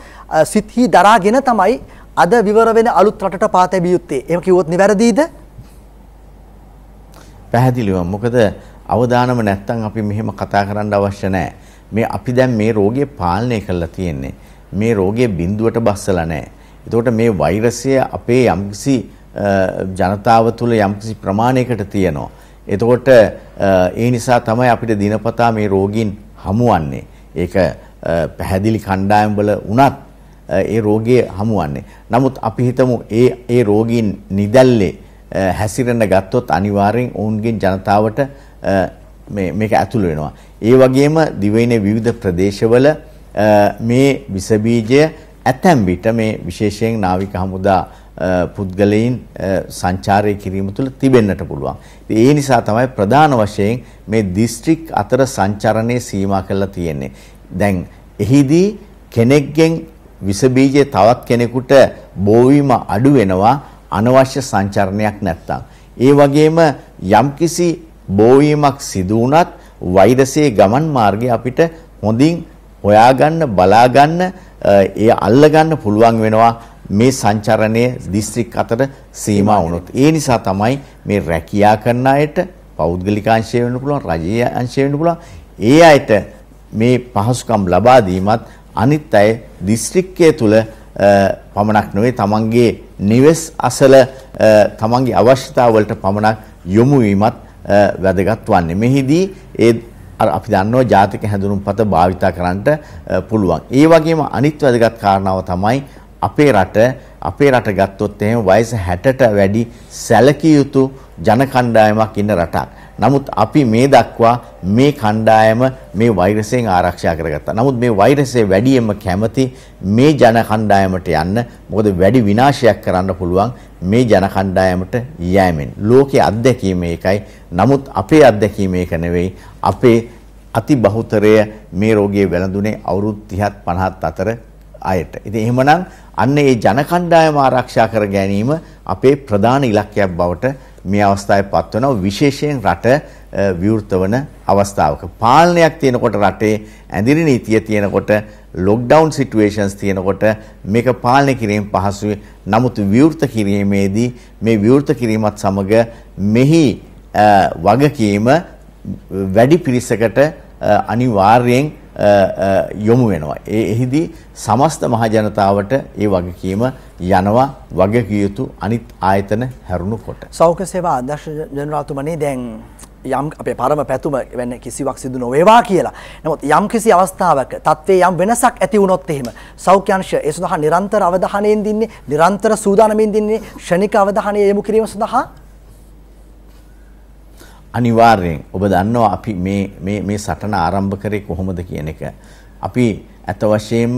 සිත්හි දරාගෙන තමයි අද විවර වෙන අලුත් රටට පාතැබිය යුත්තේ. එහෙම කිව්වොත් නිවැරදිද? පැහැදිලිව. මොකද අවදානම නැත්තම් අපි මෙහෙම කතා කරන්න අවශ්‍ය නැහැ. මේ අපි දැන් මේ රෝගය පාලනය කරලා තියෙන්නේ. මේ රෝගය බිඳුවට බස්සලා නැහැ. එතකොට මේ වෛරසය අපේ යම්කිසි ජනතාව තුළ යම්කිසි ප්‍රමාණයකට තියෙනවා. එතකොට ඒ නිසා තමයි අපිට දිනපතා මේ රෝගීන් හමුවන්නේ. ඒක පැහැදිලි කණ්ඩායම් වල වුණත් ඒ රෝගයේ හමුවන්නේ. නමුත් අපි හිතමු ඒ ඒ රෝගීන් නිදැල්ලේ හැසිරෙන්න ගත්තොත් අනිවාර්යෙන් ඔවුන්ගේ ජනතාවට මේ මේක ඇතුළු වෙනවා. ඒ වගේම දිවයිනේ විවිධ ප්‍රදේශවල මේ විස බීජය ඇතැම් විට මේ විශේෂයෙන් නාවික හමුදා පුද්ගලයන් සංචාරය කිරීම තුළ තිබෙන්නට පුළුවන්. ඒ නිසා තමයි ප්‍රධාන වශයෙන් මේ දිස්ත්‍රික් අතර සංචරණය සීමා කරලා තියෙන්නේ. දැන් එහිදී කෙනෙක්ගෙන් විස බීජය තවත් කෙනෙකුට බෝවීම අඩු වෙනවා අනවශ්‍ය සංචරණයක් නැත්තම්. ඒ වගේම යම්කිසි බෝවීමක් සිදු වුණත් වෛරසයේ ගමන් මාර්ගය අපිට හොඳින් හොයාගන්න බලාගන්න ඒ අල්ලගන්න පුළුවන් වෙනවා මේ සංචරණය දිස්ත්‍රික් අතර සීමා වුණොත්. ඒ නිසා තමයි මේ රැකියා කරන අයට පෞද්ගලික අංශය වෙන්න පුළුවන්, රජයේ අංශය වෙන්න පුළුවන්. ඒ අයට මේ පහසුකම් ලබා දීමත් අනිත් අය දිස්ත්‍රික්කය තුළ පමණක් නොවේ තමන්ගේ නිවෙස් අසල තමන්ගේ අවශ්‍යතාවලට පමණක් යොමු වීමත් වැදගත් වන්නේ. මෙහිදී ඒ අපි දන්නවා ජාතික හැඳුනුම්පත භාවිතා කරන්නට පුළුවන්. ඒ වගේම අනිත් වැදගත් කාරණාව තමයි අපේ රට අපේ රට ගත්තොත් එහෙම වයස 60ට වැඩි සැලකිය යුතු ජන කණ්ඩායමක් ඉන්න රටක්. නමුත් අපි මේ දක්වා මේ කණ්ඩායම මේ වෛරසයෙන් ආරක්ෂා කරගත්තා. නමුත් මේ වෛරසය වැඩියෙන්ම කැමති මේ ජන කණ්ඩායමට යන්න. මොකද වැඩි විනාශයක් කරන්න පුළුවන් මේ ජන කණ්ඩායමට යෑමෙන්. ලෝකයේ අත්දැකීම ඒකයි. නමුත් අපේ අත්දැකීම ඒක නෙවෙයි. අපේ අති බහුතරය මේ රෝගයේ වැළඳුනේ අවුරුදු 30ත් 50ත් අතර අයට. ඉතින් එහෙමනම් අන්න ඒ ජන කණ්ඩායම ආරක්ෂා කර ගැනීම අපේ ප්‍රධාන ඉලක්කයක් බවට මේ අවස්ථාවේ පත්වනවා විශේෂයෙන් රට විවෘත වන අවස්ථාවක. පාලනයක් තියෙනකොට රටේ ඇඳිරි නීතිය තියෙනකොට ලොක්ඩවුන් සිටුේෂන්ස් තියෙනකොට මේක පාලනය කිරීම පහසුයි. නමුත් විවෘත කිරීමේදී මේ විවෘත කිරීමත් සමග මෙහි වගකීම වැඩි පිරිසකට අනිවාර්යෙන් යොමු වෙනවා. ඒ එහිදී සමස්ත මහජනතාවට ඒ වගකීම යනවා වගකිය යුතු අනිත් ආයතන හැරුණු කොට. සෞඛ්‍ය සේවා අධ්‍යක්ෂ ජනරාතුමනේ දැන් යම් අපේ පරම පැතුම වෙන කිසිවක් සිදු නොවේවා කියලා. නමුත් යම් කිසි අවස්ථාවක තත්ත්වයේ යම් වෙනසක් ඇති වුණොත් එහෙම සෞඛ්‍ය අංශය ඒ සඳහා නිරන්තර අවධානයෙන් දින්නේ, නිරන්තර සූදානමින් දින්නේ, ෂණික අවධානය යොමු කිරීම සඳහා අනිවාර්යෙන් ඔබ දන්නවා අපි මේ මේ මේ සටන ආරම්භ කරේ කොහොමද කියන එක. අපි අත වශයෙන්ම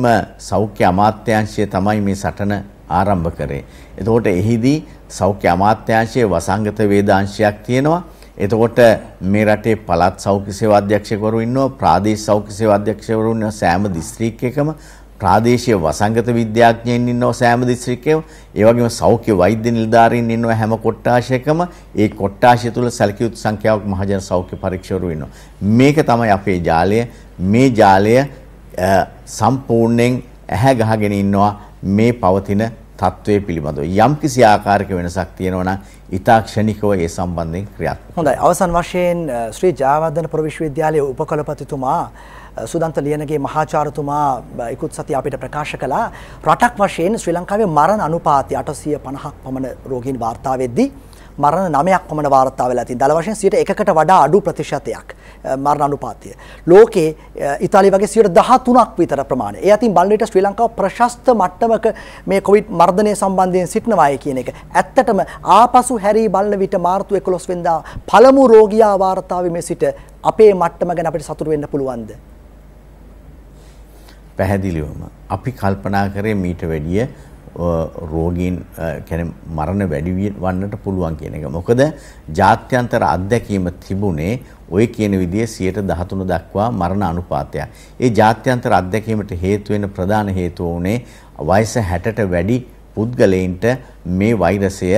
සෞඛ්‍ය අමාත්‍යාංශය තමයි මේ සටන ආරම්භ කරේ. එතකොට එහිදී සෞඛ්‍ය අමාත්‍යාංශයේ වසංගත වේදාංශයක් තියෙනවා. එතකොට මේ රටේ පළාත් සෞඛ්‍ය සේවා අධ්‍යක්ෂකවරු ඉන්නවා, ප්‍රාදේශ සෞඛ්‍ය සේවා අධ්‍යක්ෂකවරු ඉන්නවා සෑම දිස්ත්‍රික්කයකම ප්‍රාදේශීය වසංගත විද්‍යාඥයන් ඉන්නව සෑම දිස්ත්‍රික්කයකම ඒ වගේම සෞඛ්‍ය වෛද්‍ය නිලධාරීන් ඉන්නව හැම කොට්ටාශයකම ඒ කොට්ටාශය තුල සැලකිය යුතු සංඛ්‍යාවක් මහජන සෞඛ්‍ය පරීක්ෂකවරු ඉන්නවා මේක තමයි අපේ ජාලය මේ ජාලය සම්පූර්ණයෙන් ඇහැ ගහගෙන ඉන්නවා මේ පවතින තත්ත්වයේ පිළිබඳව යම්කිසි ආකාරයක වෙනසක් තියෙනවා නම් ඉතා ක්ෂණිකව ඒ සම්බන්ධයෙන් ක්‍රියාත්මක. හොඳයි අවසන් වශයෙන් ශ්‍රී ජයවර්ධන ප්‍රවිශ්වවිද්‍යාලයේ උපකුලපතිතුමා සුදන්ත ලියනගේ මහාචාර්යතුමා ඉක්ුත් සති අපිට ප්‍රකාශ කළා රටක් වශයෙන් ශ්‍රී ලංකාවේ මරණ අනුපාතය 850ක් පමණ රෝගීන් වාර්තා වෙද්දී මරණ 9ක් පමණ වාර්තා වෙලා තියෙන. දල වශයෙන් 1%කට වඩා අඩු ප්‍රතිශතයක් මරණ අනුපාතය. ලෝකේ ඉතාලිය වගේ 13ක් විතර ප්‍රමාණය. ඒ අතින් බලන විට ශ්‍රී ලංකාව ප්‍රශස්ත මට්ටමක මේ කොවිඩ් මර්ධනය සම්බන්ධයෙන් සිටිනවාය කියන එක. ඇත්තටම ආපසු හැරී බලන විට මාර්තු 11 වෙනිදා පළමු රෝගියා වාර්තාවේ මේ සිට අපේ මට්ටම ගැන අපිට සතුටු වෙන්න පුළුවන්ද? පැහැදිලිවම අපි කල්පනා කරේ මීට වැඩිය රෝගීන් කැන මරණ වැඩි වන්නට පුළුවන් කියන එක. මොකද ජාත්‍යන්තර අත්දැකීම තිබුණේ ඔය කියන විදිහේ 113 දක්වා මරණ අනුපාතයක්. ඒ ජාත්‍යන්තර අත්දැකීමට හේතු වෙන ප්‍රධාන හේතුව උනේ වයස 60ට වැඩි පුද්ගලයින්ට මේ වෛරසය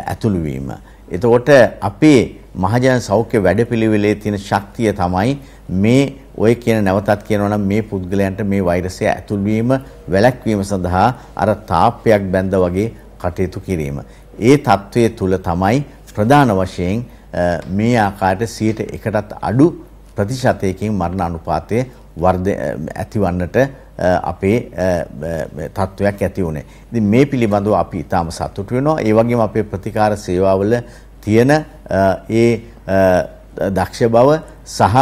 ඇතුළු වීම. එතකොට අපේ මහජන සෞඛ්‍ය වැඩපිළිවෙලේ තියෙන ශක්තිය තමයි මේ ඔය කියන නැවතත් කියනවා නම් මේ පුද්ගලයන්ට මේ වෛරසය ඇතුල්වීම වැළැක්වීම සඳහා අර තාප්පයක් බැඳ වගේ කටයුතු කිරීම. ඒ తත්වයේ තුල තමයි ප්‍රධාන වශයෙන් මේ ආකාරයට 100%ටත් අඩු ප්‍රතිශතයකින් මරණ අනුපාතය වර්ධ ඇතිවන්නට අපේ තත්ත්වයක් ඇති වුණේ. ඉතින් මේ පිළිබඳව අපි ඊටාම සතුටු වෙනවා. ඒ වගේම අපේ ප්‍රතිකාර සේවාවල තියෙන ඒ දක්ෂ බව සහ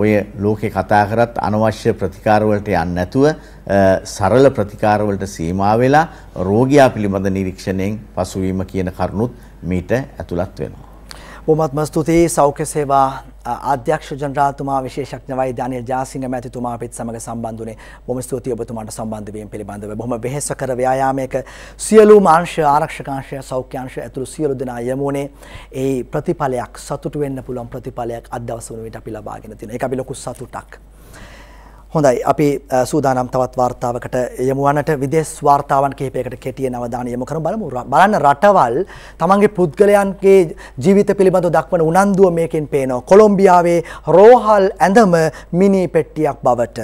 ඔය ලෝකේ කතා කරත් අනවශ්‍ය ප්‍රතිකාර වලට යන්නේ නැතුව සරල ප්‍රතිකාර වලට සීමා වෙලා රෝගියා පිළිබඳ නිරීක්ෂණයෙන් පසුවීම කියන කරුණුත් මීට ඇතුළත් වෙනවා. බොහොමත්ම ස්තුතියි සෞඛ්‍ය සේවා අධ්‍යක්ෂ ජනරාතුමා විශේෂක්ඥ වෛද්‍යනය ජාසිංහ මැතිතුමා පිත් සමඟ සම්බන්ධුනේ බොම ස්තුතිය ඔබතුමාට සම්බන්ධවීම පිළිබඳව බොහොම වෙහෙස කර ව්‍යායාමයක සියලු මාංශ ආරක්ෂකාංශය සෞඛ්‍යංශ ඇතුළු සියලු දෙනා යමුනේ ඒ ප්‍රතිඵලයක් සතුට වෙන්න පුළුවන් ප්‍රතිඵලයක් අදවස වන විට අපි ලබාගෙන තියෙනවා. ඒක අපි ලොකු සතුටක්. හොඳයි අපි සූදානම් තවත් වාර්තාවකට යමු වන්නට විදේශ වාර්තාවන් කිහිපයකට කෙටියෙන් අවධානය යොමු කරමු බලමු බලන්න රටවල් තමන්ගේ පුද්ගලයන්ගේ ජීවිත පිළිබඳව දක්වන උනන්දුව මේකෙන් පේනවා කොලොම්බියාවේ රෝහල් ඇඳම මිනි පෙට්ටියක් බවට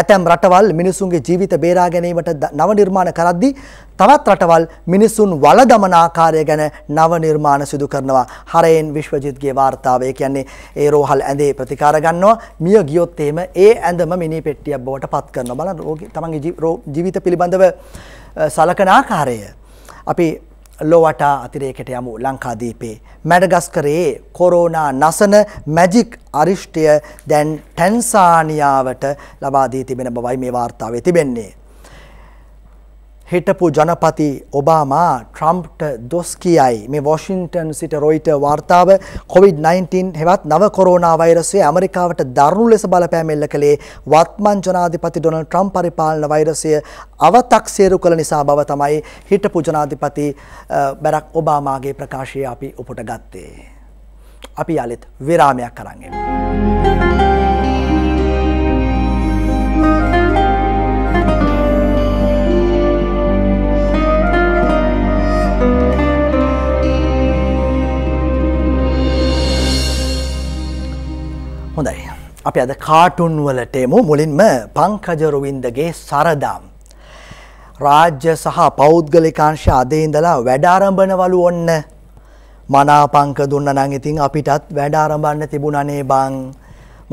ඇතැම් රටවල් මිනිසුන්ගේ ජීවිත බේරා ගැනීමට නව නිර්මාණ කරද්දී තවත් රටවල් මිනිසුන් වල දමන ආකාරය ගැන නව නිර්මාණ සිදු කරනවා හරයෙන් විශ්වජිත්ගේ වාර්තාවය කියන්නේ ඒ රෝහල් ඇඳේ ප්‍රතිකාර ගන්නවා මිය ගියොත් එහෙම ඒ ඇඳම මිනි පෙට්ටියක් බවට පත් කරන බල තමන්ගේ ජීවිත පිළිබඳව සලකනාකාරය. අපි ලොවටා අතිරේකට යමු ලංකාදීපේ. මැඩගස්කරේ කොරෝනා නසන මැජික් අරිෂ්ටය දැන් ටැන්සානියාවට ලබාදී තිබෙන බවයි මේ වාර්තාවේ තිබෙන්නේ. හිටපු ජනපති ඔබාමා ට්‍රම්ප්ට දොස් කියයි මේ වොෂින්ටන් සිට රොයිට වාර්තාව කොවිD-19 හෙවත් නව කොරෝනා වෛරසය ඇමරිකාවට දරුණු ලෙස බලපෑම් එල්ල කළේ වත්මන් ජනාධිපති ඩොනල්ඩ් ට්‍රම්ප් පරිපාලන වෛරසය අව탁සේරු කළ නිසා බව තමයි හිටපු ජනාධිපති බැරක් ඔබාමාගේ ප්‍රකාශය අපි උපුට ගත්තේ. අපි අලෙත් විරාමයක් කරන්ගෙමු. අපි අද කාටුන් වලට එමු මුලින්ම පංකජ රොවින්දගේ සරදම් රාජ්‍ය සහ පෞද්ගලිකාංශ අදේ ඉඳලා වැඩ ආරම්භනවලු ඔන්න මනාපංක දුන්න නම් ඉතින් අපිටත් වැඩ ආරම්භන්න තිබුණනේ බං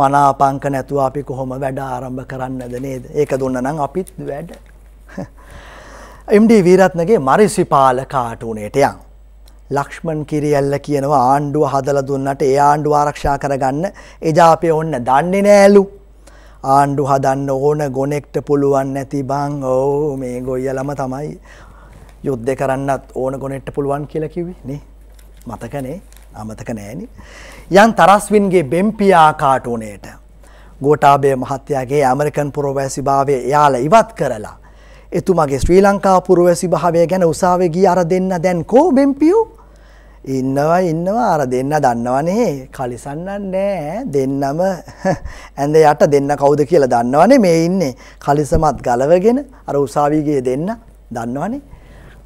මනාපංක නැතුව අපි කොහොම වැඩ ආරම්භ කරන්නද නේද ඒක දුන්න නම් අපිත් වැඩ MD වීරත්නගේ මරිසිපාල කාටුනේට යන් ලක්ෂ්මන් කිරියල්ල කියනවා ආණ්ඩුව හදලා දුන්නට ඒ ආණ්ඩුව ආරක්ෂා කරගන්න එජාපය ඔන්න දන්නේ නෑලු. ආණ්ඩු හදන්න ඕන ගොනෙක්ට පුළුවන් නැති බං ඕ මේ ගොයියලම තමයි යුද්ධ කරන්නත් ඕන ගොනෙක්ට පුළුවන් කියලා කිව්වේ නේ. මතකනේ අමතක නෑනේ. යන් තරස්වින්ගේ බෙම්පියා කාටුනේට ගෝටාබේ මහත්තයාගේ ඇමරිකන් පුරවැසිභාවය එයාලා ඉවත් කරලා එතුමගේ ශ්‍රී ලංකා පුරවැසිභාවය ගැන උසාවේ ගිය අර දෙන්න දැන් කෝ බෙම්පියෝ ඉන්නවා ඉන්නවා අර දෙන්න දන්නවනේ කලිසන්නන් නෑ දෙන්නම ඇඳ යට දෙන්න කවුද කියලා දන්නවනේ මේ ඉන්නේ කලිසමත් ගලවගෙන අර උසාවිගේ දෙන්න දන්නවනේ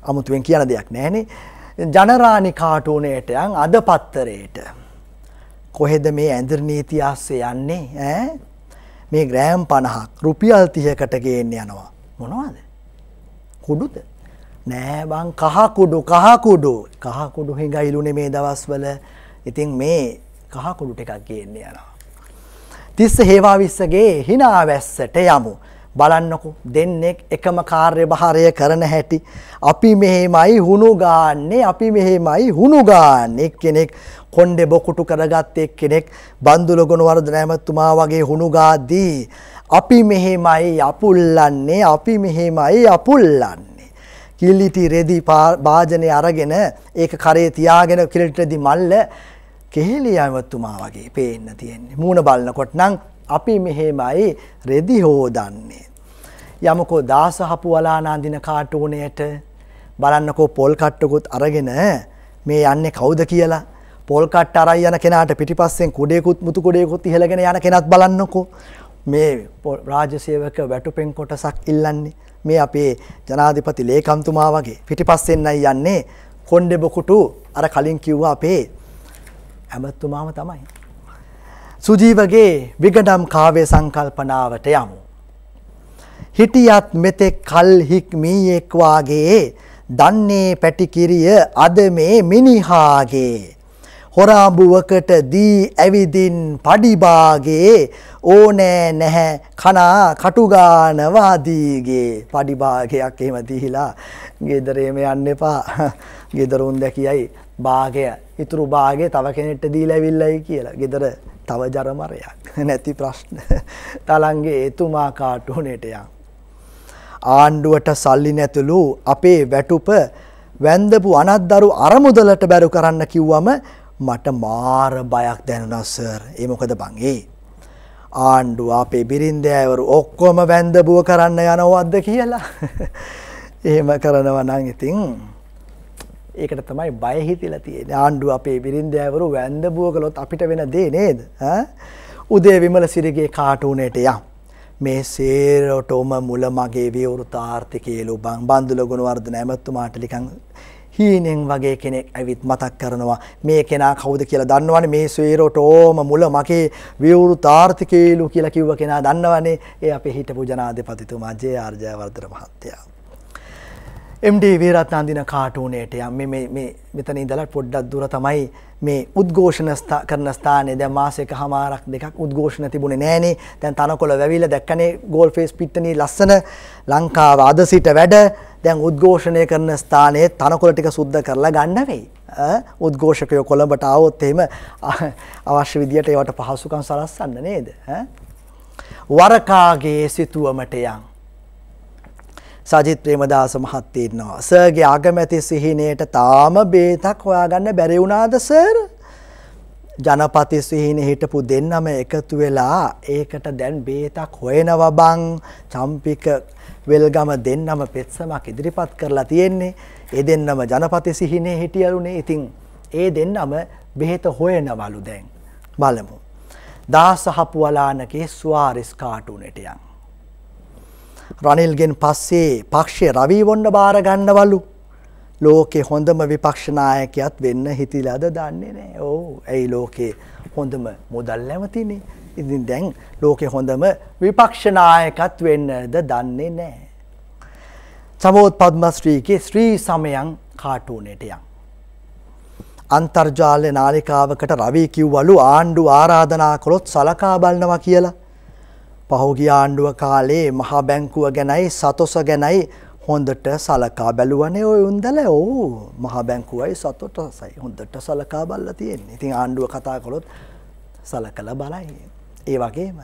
අමුතුවෙන් කියන දෙයක් නෑනේ ජනරාණි කාටුනේට යන් අද පත්තරේට කොහෙද මේ ඇඳිරණී ඉතිහාසය යන්නේ ඈ මේ ග්‍රෑම් 50ක් රුපියල් 30කට ගේන්න යනවා මොනවද කුඩුද නෑ බං කහකුඩු කහකුඩු කහකුඩු හිඟ ඉලුනේ මේ දවස්වල ඉතින් මේ කහකුඩු ටිකක් ගේන්න යනවා. තිස්ස හේවාවිස්සගේ හිනාවැස්සට යමු. බලන්නකු දෙන්නෙක් එකම කාර්ය භාරය කරන හැටි. අපි මෙහෙමයි හුණු ගාන්නේ අපි මෙහෙමයි හුණු ගාන්න එක් කෙනෙක් කොන්්ඩෙ බොකුටු කරගත් එක් කෙනෙක් බන්දුලගුණ වර්ධ නෑමත්තුමා වගේ හුණු ගාදී. අපි මෙහෙමයි අපුල්ලන්නේ අපි මෙහෙමයි අපුල්ලන්න. කිලිටි රෙදි භාජනය අරගෙන ඒක කරේ තියාගෙන කිලිටි රෙදි මල්ල කෙහෙලියවතුමා වගේ පේන්න තියෙන්නේ. මූණ බලනකොට නම් අපි මෙහෙමයි රෙදි හොදන්නේ. යමකෝ දාස හපු වලාන අඳින කාටුණයට බලන්නකෝ පොල් කට්ටකුත් අරගෙන මේ යන්නේ කවුද කියලා පොල් කට්ට අරන් යන කෙනාට පිටිපස්සෙන් කුඩේකුත් මුතු කුඩේකුත් ඉහළගෙන යන කෙනත් බලන්නකෝ මේ රාජසේවක වැටුපෙන් කොටසක් ඉල්ලන්නේ මේ අපේ ජනාධිපති ලේකම්තුමා වගේ පිටිපස්සෙන්න්නයි යන්නේ කොණ්ඩෙ බොකුටු අර කලින් කිව්ව අපේ ඇමත්තුමාම තමයි. සුජීවගේ විගඩම් කාවේ සංකල්පනාවට යමු. හිටියත් මෙතෙක් කල්හික් මීයෙක්වාගේ දන්නේ පැටිකිරිය අද මේ මිනිහාගේ හොරාඹුවකට දී ඇවිදින් පඩිභාගේ ඕනෑ නැහැ කනා කටුගානවාදීගේ පඩිභාගයක් එහෙම දීලා ගෙදරේම යන්න එපා ගෙදරුන් දැකියයි භාගය ඉතුරු භාගය තව කෙනෙට දීලා ඇවිල්ලයි කියලා ගෙදර තව ජරමරයක් නැති ප්‍රශ්න තලන්ගේ එතුමා කාටුනේට යන් ආණ්ඩුවට සල්ලි නැතුළු අපේ වැටුප වැන්දපු අනත්දරු අරමුදලට බැරු කරන්න කිව්වම මට මාර බයක් දැනුණා සර්. ඒ මොකද බං ඒ? ආණ්ඩුව අපේ බිරින්දෑවරු ඔක්කොම වැන්දබුව කරන්න යනවද්ද කියලා. එහෙම කරනවා නම් ඉතින් ඒකට තමයි බය හිතිලා තියෙන්නේ. ආණ්ඩුව අපේ බිරින්දෑවරු වැන්දබුව කළොත් අපිට වෙන දේ නේද? ඈ උදේ විමල සිරිගේ කාටුනේට යම්. මේ සේරටෝම මුල මගේ විවෘතාර්ථිකයලු බං බන්දුල ගුණවර්ධන ඇමතුමාට ලිකන් හීනෙන් වගේ කෙනෙක් ඇවිත් මතක් කරනවා මේ කෙනා කවුද කියලා දන්නවනේ මේ සේරටෝම මුල මගේ විවුරු තාර්ථිකේලු කියලා කිව්ව කෙනා දන්නවනේ ඒ අපේ හිටපු ජනාධිපතිතුමා ජේ ආර් ජයවර්ධන මහත්තයා MD වේරත් අන්දින කාටූනයට යම් මෙතන ඉදලට පොඩ්ඩක් දුර තමයි මේ උද්ඝෝෂණ කරන ස්ථානය දැ මාසක හමාරක් දෙකක් උද්ඝෝෂණ තිබුණ නෑනේ තැන් තනකොළ වැවිල දැක්කනේ ගෝල් ෆේස් පිට්ටනී ලස්සන ලංකාව අද සිට වැඩ දැන් උද්ඝෝෂණය කරන ස්ථානයේ තනකොළ ටික සුද්ධ කරලා ගන්න වෙයි. උද්ඝෝෂකයෝ කොළඹට આવොත් එහෙම අවශ්‍ය විදියට ඒවට පහසුකම් සලස්සන්න නේද? වරකාගේ සිතුවමට යම් සජිත් ප්‍රේමදාස මහත්තයා ඉන්නවා. සර්ගේ අගමැති සිහිනයට තාම බේතක් හොයාගන්න බැරි වුණාද සර්? ජනපති සිහිනේ හිටපු දෙන්නම එකතු වෙලා ඒකට දැන් බේතක් හොයනවා බං චම්පික වෙල්ගම දෙන්නම පෙත්සමක් ඉදිරිපත් කරලා තියෙන්නේ ඒ දෙන්නම ජනපති සිහිනේ හිටියලුනේ ඉතින් ඒ දෙන්නම බෙහෙත හොයනවලු දැන් බලමු දාසහපුවලානගේ ස්වාරිස් කාටුනෙට යන් රනිල්ගෙන් පස්සේ පක්ෂය රවීවොන්න බාර ගන්නවලු. ලෝකේ හොඳම විපක්ෂනායකයත් වෙන්න හිතිලාද දන්නේ නෑ. ඕ ඇයි ලෝකේ හොඳම මුදල් නැවතිනේ. ඉතින් දැන් ලෝකේ හොඳම විපක්ෂනායකත් වෙන්නද දන්නේ නෑ. සමෝත් පද්මශ්‍රීගේ ශ්‍රී සමයන් කාටුනේට යම්. අන්තර්ජාලය නාලිකාවකට රවී කිව්වලු ආණ්ඩු ආරාධනා කළොත් සලකා බලනවා කියලා. පහුගිය ආණ්ඩුව කාලේ මහා බැංකුව ගැනයි සතොස ගැනයි හොඳට සලකා බැලුවනේ ඔය උන්දල ඔව් මහා බැංකුවයි සතොටසයි හොඳට සලකා බලලා තියෙන්නේ. ඉතින් ආණ්ඩුව කතා කළොත් සලකලා බලයි. ඒ වගේම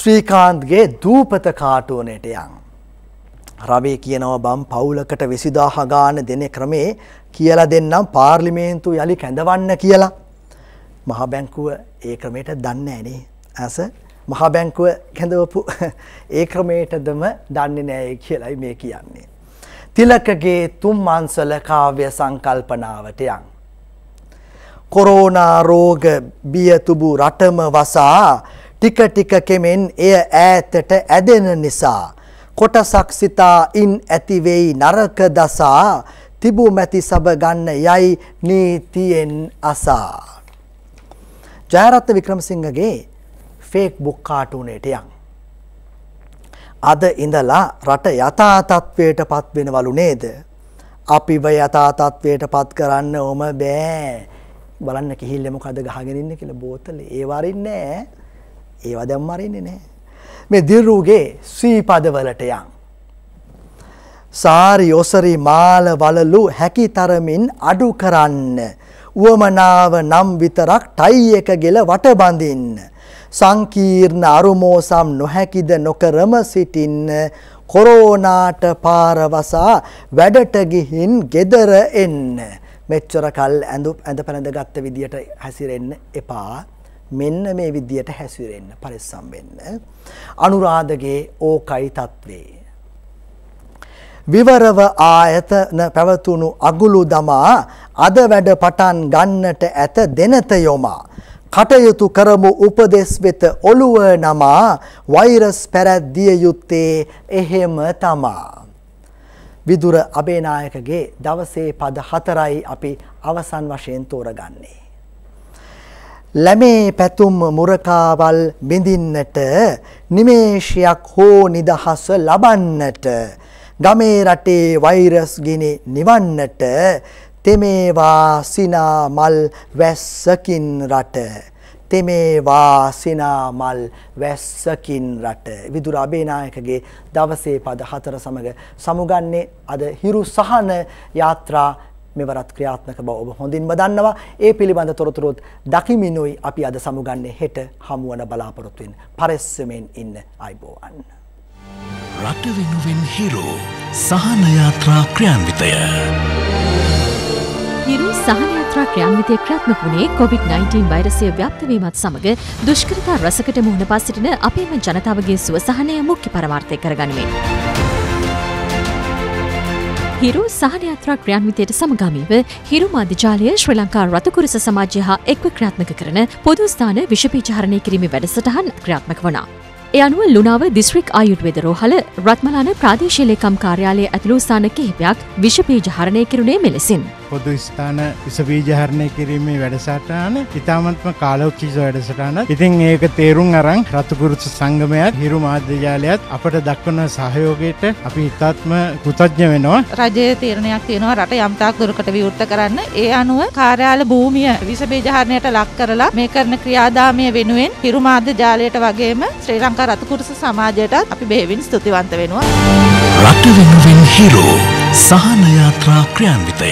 ශ්‍රීකාන්ත්ගේ දූපත කාටුවනට යන්. රවේ කියනව බම් පවුලකට විසිදාහ ගාන දෙන ක්‍රමේ කියලා දෙන්නම් පාර්ලිමේන්තු යළි කැඳවන්න කියලා. මහා බැංකුව ඒ ක්‍රමයට දන්නේ ඇනේ ඇස මහා බැංකුව කැඳවපු ඒ ක්‍රමයටදම දන්නේ නෑයි කියලයි මේ කියන්නේ. තිලකගේ තුම්මන්සල කාව්‍ය සංකල්පනාවට යන්. කොරෝනා රෝග බියතුබු රටම වසා ටික ටික කෙමෙන් එය ඈතට ඇදෙන නිසා කොටසක් සිතා ඉන් ඇතිවෙයි නරක දසා තිබු මැති සබ ගන්න යයි නීතියෙන් අසා. ජයරත්ත වික්‍රමසිංහගේ ෆේක් බුක් කාටුනේට යන්. අද ඉඳලා රට යථාතත්වයට පත්වෙනවලු නේද. අපිව යථාතත්වයට පත් කරන්න ඕම බෑ බලන්න කිහිල්ලෙම කද ගහගෙනන්න කියල බෝතල ඒවරින්නෑ ඒවා දැම්මරන්නේ නෑ. මේ දිරූගේ ස්වීපදවලට යන්. සාරි ඔසරි මාල වලලු හැකි තරමින් අඩු කරන්න. උවමනාව නම් විතරක් ටයි එක ගෙල වටබඳින්න. සංකීර්ණ අරුමෝසම් නොහැකිද නොකරම සිටින්න කොරෝනාට පාරවසා වැඩට ගිහින් ගෙදර එන්න. මෙච්චර කල් ඇඳු ඇඳ පැළඳ ගත්ත විදියට හැසිරෙන්න එපා. මෙන්න මේ විදියට හැසිරෙන්න පරිස්සම් වෙන්න. අනුරාධගේ ඕකයි තත්වේ. විවරව ආයතන පැවතුණු අගුළු දමා අද වැඩ පටන් ගන්නට ඇත දෙනත යොමා කටයුතු කරමු උපදෙස් වෙත ඔළුව නමා වෛරස් පැරද්දිය යුත්තේ එහෙම තමා. විදුර අබේනායකගේ දවසේ පද හතරයි අපි අවසන් වශයෙන් තෝරගන්නේ. ලැමේ පැතුම් මුරකාවල් බිඳින්නට නිමේෂයක් හෝ නිදහස ලබන්නට ගමේ රටේ වෛරස් ගිනි නිවන්නට තෙමේවා සිනා මල් වැස්සකින් රට තෙමේවා සිනා මල් වැස්සකින් රට විදුර අබේනායකගේ දවසේ පද හතර සමග සමුගන්නේ අද හිරු සහන යාත්‍රා මෙවරත් ක්‍රියාත්මක බව ඔබ හොඳින්ම දන්නවා ඒ පිළිබඳ තොරතුරුත් දකිමිනුයි අපි අද සමුගන්නේ හෙට හමුවන බලාපොරොත්තුවෙන් පරිස්සමෙන් ඉන්න අයිබෝවන් රට වෙනුවෙන් හිරු සහන යාත්‍රා ක්‍රියාන්විතය හිරු සහනයත්‍රා ක්‍රියාන්විතය ක්‍රාත්මක වුණේ COVID-19 වෛරසය ව්‍යාප්ත වීමත් සමග දුෂ්කරතා රසකට මුහුණ පා සිටින අපේම ජනතාවගේ සුව සහනය මුඛ්‍ය පරමාර්ථය කරගනිමින්. හිරු සහනයත්‍රා ක්‍රියාන්විතයට සමගාමීව හිරු මාධ්‍යජාලය ශ්‍රී ලංකා රතුකුරුස සමාජය හා එක්ව ක්‍රියාත්මක කරන පොදු ස්ථාන විෂපීචාරණය කිරීමේ වැඩසටහන් ක්‍රියාත්මක වුණා. ඒ අනුව ලුණාව දිස්ත්‍රික් ආයුර්වේද රෝහල රත්මලාන ප්‍රාදේශීය ලේකම් කාර්යාලය ඇතුළු ස්ථාන කිහිපයක් විෂ බීජ හරණය කෙරුණේ මෙලෙසින්. පොදු ස්ථාන විසබීජ හරණය කිරීමේ වැඩසටහන ඉතාමත්ම කාලෝචිත වැඩසටහන. ඉතින් ඒක තේරුම් අරන් රතුකුරුස සංගමයත් හිරු මාධ්‍ය ජාලයත් අපට දක්වන සහයෝගයට අපි ඉතාත්ම කෘතඥ වෙනවා. රජයේ තීරණයක් තියෙනවා රට යම්තාක් දුරකට විවෘත කරන්න. ඒ අනුව කාර්යාල භූමිය විසබීජ හරණයට ලක් කරලා මේ කරන ක්‍රියාදාමය වෙනුවෙන් හිරු මාධ්‍ය ජාලයට වගේම ශ්‍රී ලංකා රතුකුරුස සමාජයටත් අපි බෙහෙවින් ස්තුතිවන්ත වෙනවා. රට වෙනුවෙන් හිරෝ සහනයාත්‍රා ක්‍රියාන්විතය